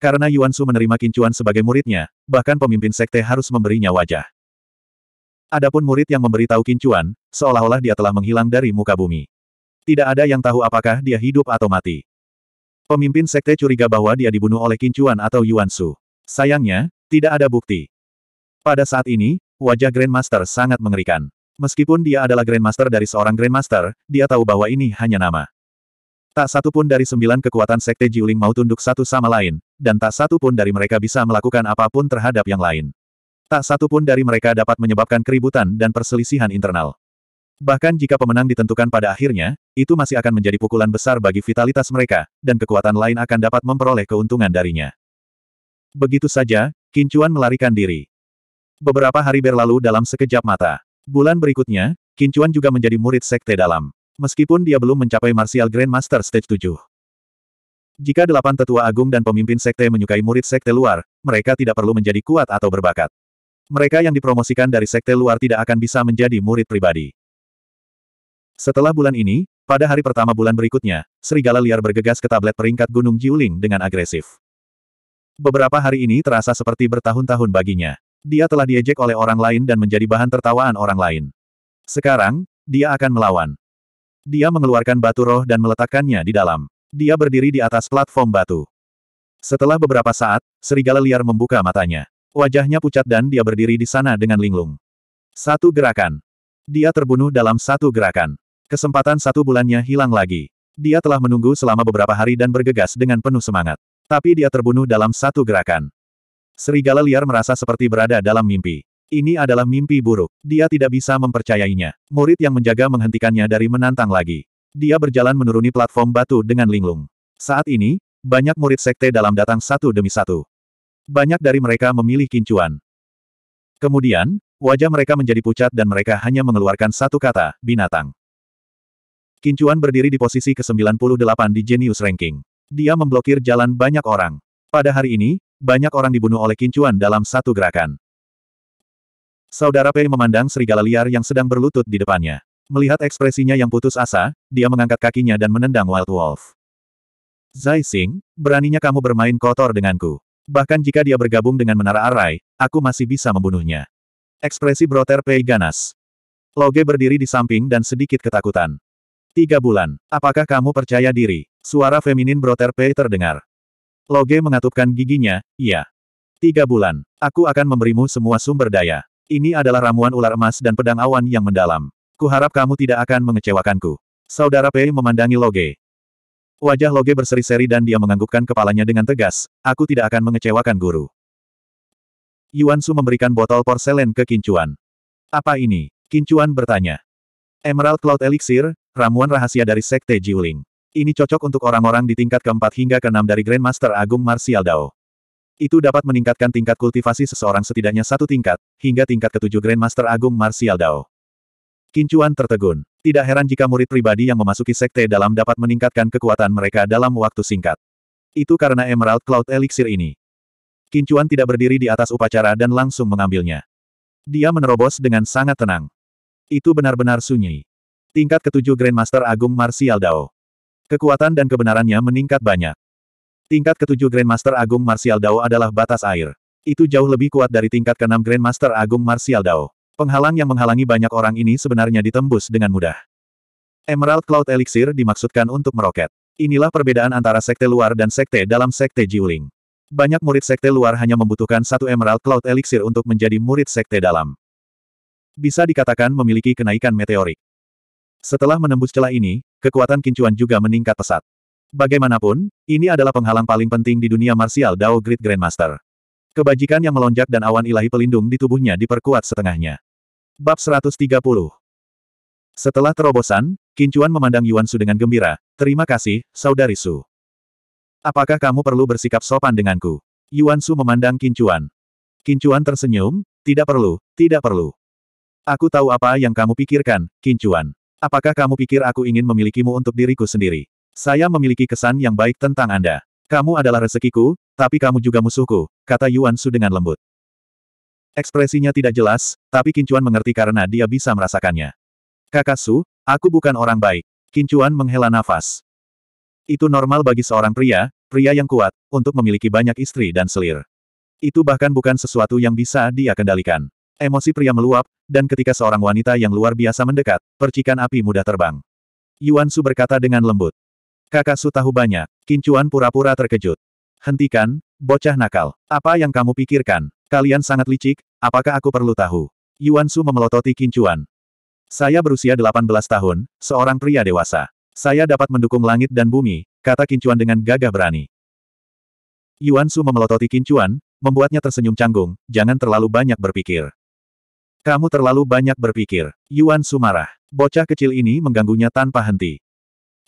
Karena Yuan Su menerima Kincuan sebagai muridnya, bahkan pemimpin sekte harus memberinya wajah. Adapun murid yang memberitahu kincuan, seolah-olah dia telah menghilang dari muka bumi. Tidak ada yang tahu apakah dia hidup atau mati. Pemimpin sekte curiga bahwa dia dibunuh oleh kincuan atau Yuan Su. Sayangnya, tidak ada bukti. Pada saat ini, wajah Grandmaster sangat mengerikan. Meskipun dia adalah Grandmaster dari seorang Grandmaster, dia tahu bahwa ini hanya nama. Tak satu pun dari sembilan kekuatan sekte Jiuling mau tunduk satu sama lain, dan tak satu pun dari mereka bisa melakukan apapun terhadap yang lain. Tak satu pun dari mereka dapat menyebabkan keributan dan perselisihan internal. Bahkan jika pemenang ditentukan pada akhirnya, itu masih akan menjadi pukulan besar bagi vitalitas mereka, dan kekuatan lain akan dapat memperoleh keuntungan darinya. Begitu saja, Kincuan melarikan diri. Beberapa hari berlalu dalam sekejap mata. Bulan berikutnya, Kincuan juga menjadi murid Sekte Dalam. Meskipun dia belum mencapai Martial Grandmaster Stage 7. Jika delapan tetua agung dan pemimpin sekte menyukai murid sekte luar, mereka tidak perlu menjadi kuat atau berbakat. Mereka yang dipromosikan dari sekte luar tidak akan bisa menjadi murid pribadi. Setelah bulan ini, pada hari pertama bulan berikutnya, serigala liar bergegas ke tablet peringkat Gunung Jiuling dengan agresif. Beberapa hari ini terasa seperti bertahun-tahun baginya. Dia telah diejek oleh orang lain dan menjadi bahan tertawaan orang lain. Sekarang, dia akan melawan. Dia mengeluarkan batu roh dan meletakkannya di dalam. Dia berdiri di atas platform batu. Setelah beberapa saat, serigala liar membuka matanya. Wajahnya pucat dan dia berdiri di sana dengan linglung. Satu gerakan. Dia terbunuh dalam satu gerakan. Kesempatan satu bulannya hilang lagi. Dia telah menunggu selama beberapa hari dan bergegas dengan penuh semangat. Tapi dia terbunuh dalam satu gerakan. Serigala liar merasa seperti berada dalam mimpi. Ini adalah mimpi buruk. Dia tidak bisa mempercayainya. Murid yang menjaga menghentikannya dari menantang lagi. Dia berjalan menuruni platform batu dengan linglung. Saat ini, banyak murid sekte dalam datang satu demi satu. Banyak dari mereka memilih kincuan. Kemudian, wajah mereka menjadi pucat dan mereka hanya mengeluarkan satu kata, binatang. Kincuan berdiri di posisi ke-98 di Genius Ranking. Dia memblokir jalan banyak orang. Pada hari ini, banyak orang dibunuh oleh kincuan dalam satu gerakan. Saudara Pei memandang serigala liar yang sedang berlutut di depannya. Melihat ekspresinya yang putus asa, dia mengangkat kakinya dan menendang Wild Wolf. Zai Xing, beraninya kamu bermain kotor denganku. Bahkan jika dia bergabung dengan menara Arai, aku masih bisa membunuhnya. Ekspresi Broter Pei ganas. Loge berdiri di samping dan sedikit ketakutan. Tiga bulan. Apakah kamu percaya diri? Suara feminin Broter Pei terdengar. Loge mengatupkan giginya, iya. Tiga bulan. Aku akan memberimu semua sumber daya. Ini adalah ramuan ular emas dan pedang awan yang mendalam. Kuharap kamu tidak akan mengecewakanku. Saudara Pei memandangi Loge. Wajah Loge berseri-seri dan dia menganggukkan kepalanya dengan tegas, aku tidak akan mengecewakan guru. Yuan Su memberikan botol porselen ke Kincuan. Apa ini? Kincuan bertanya. Emerald Cloud Elixir, ramuan rahasia dari Sekte Jiuling. Ini cocok untuk orang-orang di tingkat keempat hingga keenam dari Grandmaster Agung Martial Dao. Itu dapat meningkatkan tingkat kultivasi seseorang setidaknya satu tingkat, hingga tingkat ketujuh Grandmaster Agung Martial Dao. Kincuan tertegun. Tidak heran jika murid pribadi yang memasuki sekte dalam dapat meningkatkan kekuatan mereka dalam waktu singkat. Itu karena Emerald Cloud Elixir ini. Kincuan tidak berdiri di atas upacara dan langsung mengambilnya. Dia menerobos dengan sangat tenang. Itu benar-benar sunyi. Tingkat ketujuh Grandmaster Agung Martial Dao. Kekuatan dan kebenarannya meningkat banyak. Tingkat ketujuh Grandmaster Agung Martial Dao adalah batas air. Itu jauh lebih kuat dari tingkat keenam Grandmaster Agung Martial Dao. Penghalang yang menghalangi banyak orang ini sebenarnya ditembus dengan mudah. Emerald Cloud Elixir dimaksudkan untuk meroket. Inilah perbedaan antara sekte luar dan sekte dalam sekte Jiuling. Banyak murid sekte luar hanya membutuhkan satu Emerald Cloud Elixir untuk menjadi murid sekte dalam. Bisa dikatakan memiliki kenaikan meteorik. Setelah menembus celah ini, kekuatan kincuan juga meningkat pesat. Bagaimanapun, ini adalah penghalang paling penting di dunia martial Dao Great Grandmaster. Kebajikan yang melonjak dan awan ilahi pelindung di tubuhnya diperkuat setengahnya. Bab 130 Setelah terobosan, Kincuan memandang Yuan Su dengan gembira. Terima kasih, Saudari Su. Apakah kamu perlu bersikap sopan denganku? Yuan Su memandang Kincuan. Kincuan tersenyum, tidak perlu, tidak perlu. Aku tahu apa yang kamu pikirkan, Kincuan. Apakah kamu pikir aku ingin memilikimu untuk diriku sendiri? Saya memiliki kesan yang baik tentang Anda. Kamu adalah rezekiku, tapi kamu juga musuhku, kata Yuan Su dengan lembut. Ekspresinya tidak jelas, tapi Kincuan mengerti karena dia bisa merasakannya. Kakak Su, aku bukan orang baik. Kincuan menghela nafas. Itu normal bagi seorang pria, pria yang kuat, untuk memiliki banyak istri dan selir. Itu bahkan bukan sesuatu yang bisa dia kendalikan. Emosi pria meluap, dan ketika seorang wanita yang luar biasa mendekat, percikan api mudah terbang. Yuan Su berkata dengan lembut. Kakak Su tahu banyak, Kincuan pura-pura terkejut. Hentikan, bocah nakal. Apa yang kamu pikirkan? Kalian sangat licik, apakah aku perlu tahu? Yuan Su memelototi kincuan. Saya berusia 18 tahun, seorang pria dewasa. Saya dapat mendukung langit dan bumi, kata kincuan dengan gagah berani. Yuan Su memelototi kincuan, membuatnya tersenyum canggung, jangan terlalu banyak berpikir. Kamu terlalu banyak berpikir. Yuan Su marah. Bocah kecil ini mengganggunya tanpa henti.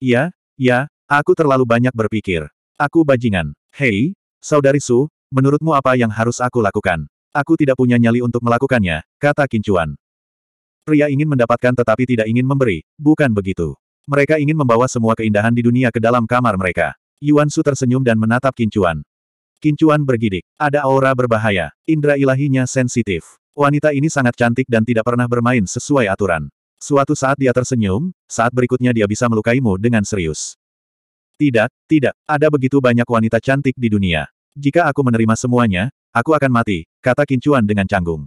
Ya, ya, aku terlalu banyak berpikir. Aku bajingan. Hei, saudari Su, Menurutmu apa yang harus aku lakukan? Aku tidak punya nyali untuk melakukannya, kata Kincuan. Pria ingin mendapatkan tetapi tidak ingin memberi, bukan begitu. Mereka ingin membawa semua keindahan di dunia ke dalam kamar mereka. Yuan Su tersenyum dan menatap Kincuan. Kincuan bergidik. Ada aura berbahaya. Indra ilahinya sensitif. Wanita ini sangat cantik dan tidak pernah bermain sesuai aturan. Suatu saat dia tersenyum, saat berikutnya dia bisa melukaimu dengan serius. Tidak, tidak, ada begitu banyak wanita cantik di dunia. Jika aku menerima semuanya, aku akan mati, kata Kincuan dengan canggung.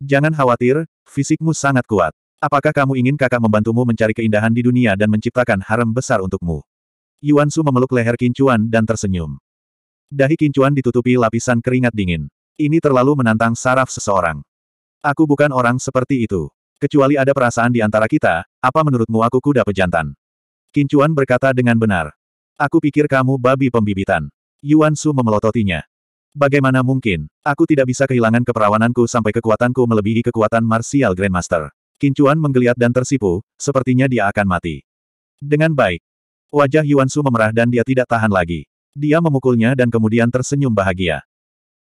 Jangan khawatir, fisikmu sangat kuat. Apakah kamu ingin kakak membantumu mencari keindahan di dunia dan menciptakan harem besar untukmu? Yuan Su memeluk leher Kincuan dan tersenyum. Dahi Kincuan ditutupi lapisan keringat dingin. Ini terlalu menantang saraf seseorang. Aku bukan orang seperti itu. Kecuali ada perasaan di antara kita, apa menurutmu aku kuda pejantan? Kincuan berkata dengan benar. Aku pikir kamu babi pembibitan. Yuan Su memelototinya. Bagaimana mungkin, aku tidak bisa kehilangan keperawananku sampai kekuatanku melebihi kekuatan Martial Grandmaster. Kincuan menggeliat dan tersipu, sepertinya dia akan mati. Dengan baik. Wajah Yuan Su memerah dan dia tidak tahan lagi. Dia memukulnya dan kemudian tersenyum bahagia.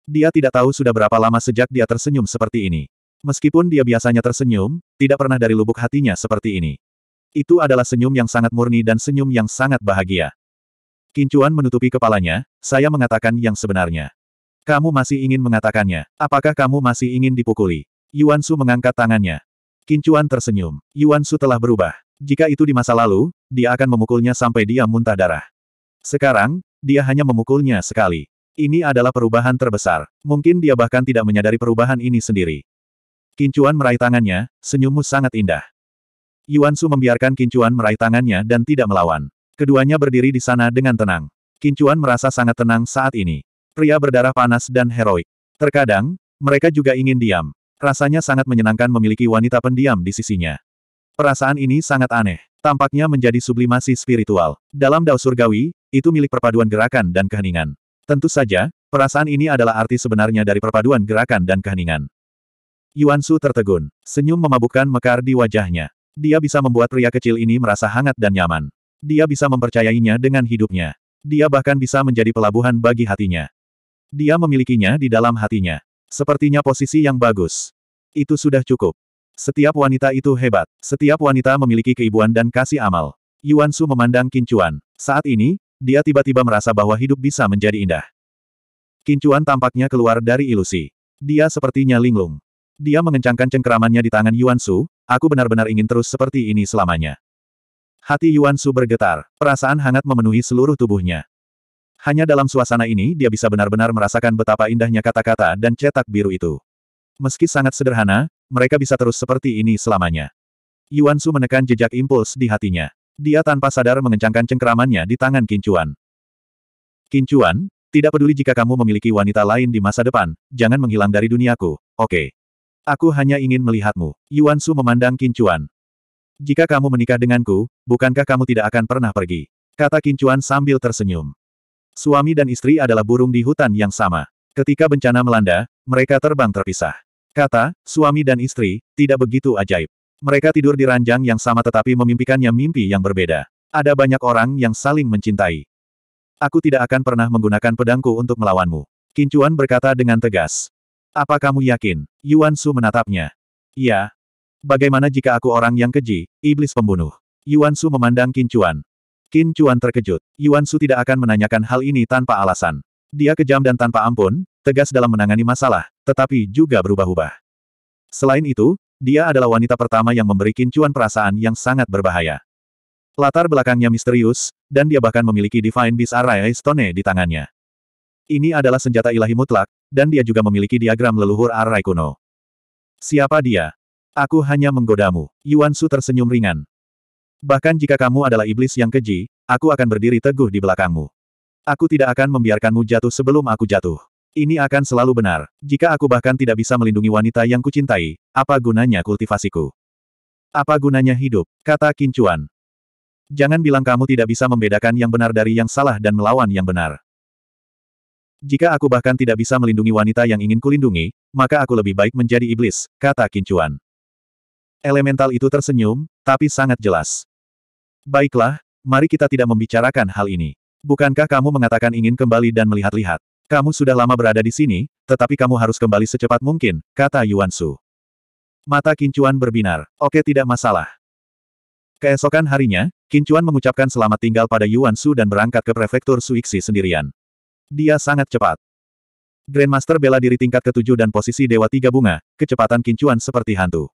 Dia tidak tahu sudah berapa lama sejak dia tersenyum seperti ini. Meskipun dia biasanya tersenyum, tidak pernah dari lubuk hatinya seperti ini. Itu adalah senyum yang sangat murni dan senyum yang sangat bahagia. Kincuan menutupi kepalanya, saya mengatakan yang sebenarnya. Kamu masih ingin mengatakannya. Apakah kamu masih ingin dipukuli? Yuan Su mengangkat tangannya. Kincuan tersenyum. Yuan Su telah berubah. Jika itu di masa lalu, dia akan memukulnya sampai dia muntah darah. Sekarang, dia hanya memukulnya sekali. Ini adalah perubahan terbesar. Mungkin dia bahkan tidak menyadari perubahan ini sendiri. Kincuan meraih tangannya, senyummu sangat indah. Yuan Su membiarkan Kincuan meraih tangannya dan tidak melawan. Keduanya berdiri di sana dengan tenang. Kincuan merasa sangat tenang saat ini. Pria berdarah panas dan heroik. Terkadang, mereka juga ingin diam. Rasanya sangat menyenangkan memiliki wanita pendiam di sisinya. Perasaan ini sangat aneh. Tampaknya menjadi sublimasi spiritual. Dalam dao surgawi, itu milik perpaduan gerakan dan keheningan. Tentu saja, perasaan ini adalah arti sebenarnya dari perpaduan gerakan dan keheningan. Yuan Su tertegun. Senyum memabukkan mekar di wajahnya. Dia bisa membuat pria kecil ini merasa hangat dan nyaman. Dia bisa mempercayainya dengan hidupnya. Dia bahkan bisa menjadi pelabuhan bagi hatinya. Dia memilikinya di dalam hatinya. Sepertinya posisi yang bagus. Itu sudah cukup. Setiap wanita itu hebat. Setiap wanita memiliki keibuan dan kasih amal. Yuan Su memandang Kincuan. Saat ini, dia tiba-tiba merasa bahwa hidup bisa menjadi indah. Kincuan tampaknya keluar dari ilusi. Dia sepertinya linglung. Dia mengencangkan cengkeramannya di tangan Yuan Su, aku benar-benar ingin terus seperti ini selamanya. Hati Yuan Su bergetar, perasaan hangat memenuhi seluruh tubuhnya. Hanya dalam suasana ini dia bisa benar-benar merasakan betapa indahnya kata-kata dan cetak biru itu. Meski sangat sederhana, mereka bisa terus seperti ini selamanya. Yuan Su menekan jejak impuls di hatinya. Dia tanpa sadar mengencangkan cengkeramannya di tangan Kincuan. Kincuan, tidak peduli jika kamu memiliki wanita lain di masa depan, jangan menghilang dari duniaku, oke. Okay. Aku hanya ingin melihatmu. Yuan Su memandang Kincuan. Jika kamu menikah denganku, bukankah kamu tidak akan pernah pergi? Kata Kincuan sambil tersenyum. Suami dan istri adalah burung di hutan yang sama. Ketika bencana melanda, mereka terbang terpisah. Kata, suami dan istri, tidak begitu ajaib. Mereka tidur di ranjang yang sama tetapi memimpikannya mimpi yang berbeda. Ada banyak orang yang saling mencintai. Aku tidak akan pernah menggunakan pedangku untuk melawanmu. Kincuan berkata dengan tegas. Apa kamu yakin? Yuan Su menatapnya. Ya. Bagaimana jika aku orang yang keji, iblis pembunuh? Yuan Su memandang Qin Chuan. Qin Chuan terkejut. Yuan Su tidak akan menanyakan hal ini tanpa alasan. Dia kejam dan tanpa ampun, tegas dalam menangani masalah, tetapi juga berubah-ubah. Selain itu, dia adalah wanita pertama yang memberi Qin Chuan perasaan yang sangat berbahaya. Latar belakangnya misterius, dan dia bahkan memiliki Divine Beast Array Stone di tangannya. Ini adalah senjata ilahi mutlak, dan dia juga memiliki diagram leluhur Array kuno. Siapa dia? Aku hanya menggodamu. Yuan Su tersenyum ringan. Bahkan jika kamu adalah iblis yang keji, aku akan berdiri teguh di belakangmu. Aku tidak akan membiarkanmu jatuh sebelum aku jatuh. Ini akan selalu benar. Jika aku bahkan tidak bisa melindungi wanita yang kucintai, apa gunanya kultivasiku? Apa gunanya hidup? Kata Kincuan. Jangan bilang kamu tidak bisa membedakan yang benar dari yang salah dan melawan yang benar. Jika aku bahkan tidak bisa melindungi wanita yang ingin kulindungi, maka aku lebih baik menjadi iblis, kata Kincuan. Elemental itu tersenyum, tapi sangat jelas. Baiklah, mari kita tidak membicarakan hal ini. Bukankah kamu mengatakan ingin kembali dan melihat-lihat? Kamu sudah lama berada di sini, tetapi kamu harus kembali secepat mungkin, kata Yuan Su. Mata Kincuan berbinar. Oke tidak masalah. Keesokan harinya, Kincuan mengucapkan selamat tinggal pada Yuan Su dan berangkat ke prefektur Suixi sendirian. Dia sangat cepat. Grandmaster bela diri tingkat ketujuh dan posisi Dewa Tiga Bunga, kecepatan Kincuan seperti hantu.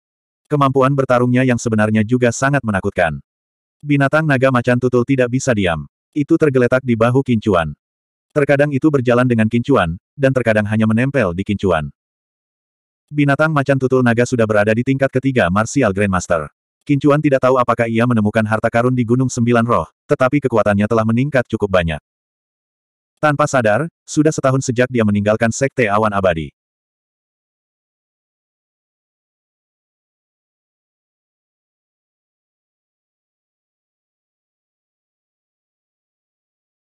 Kemampuan bertarungnya yang sebenarnya juga sangat menakutkan. Binatang naga macan tutul tidak bisa diam. Itu tergeletak di bahu kincuan. Terkadang itu berjalan dengan kincuan, dan terkadang hanya menempel di kincuan. Binatang macan tutul naga sudah berada di tingkat ketiga Martial Grandmaster. Kincuan tidak tahu apakah ia menemukan harta karun di Gunung Sembilan Roh, tetapi kekuatannya telah meningkat cukup banyak. Tanpa sadar, sudah setahun sejak dia meninggalkan Sekte Awan Abadi.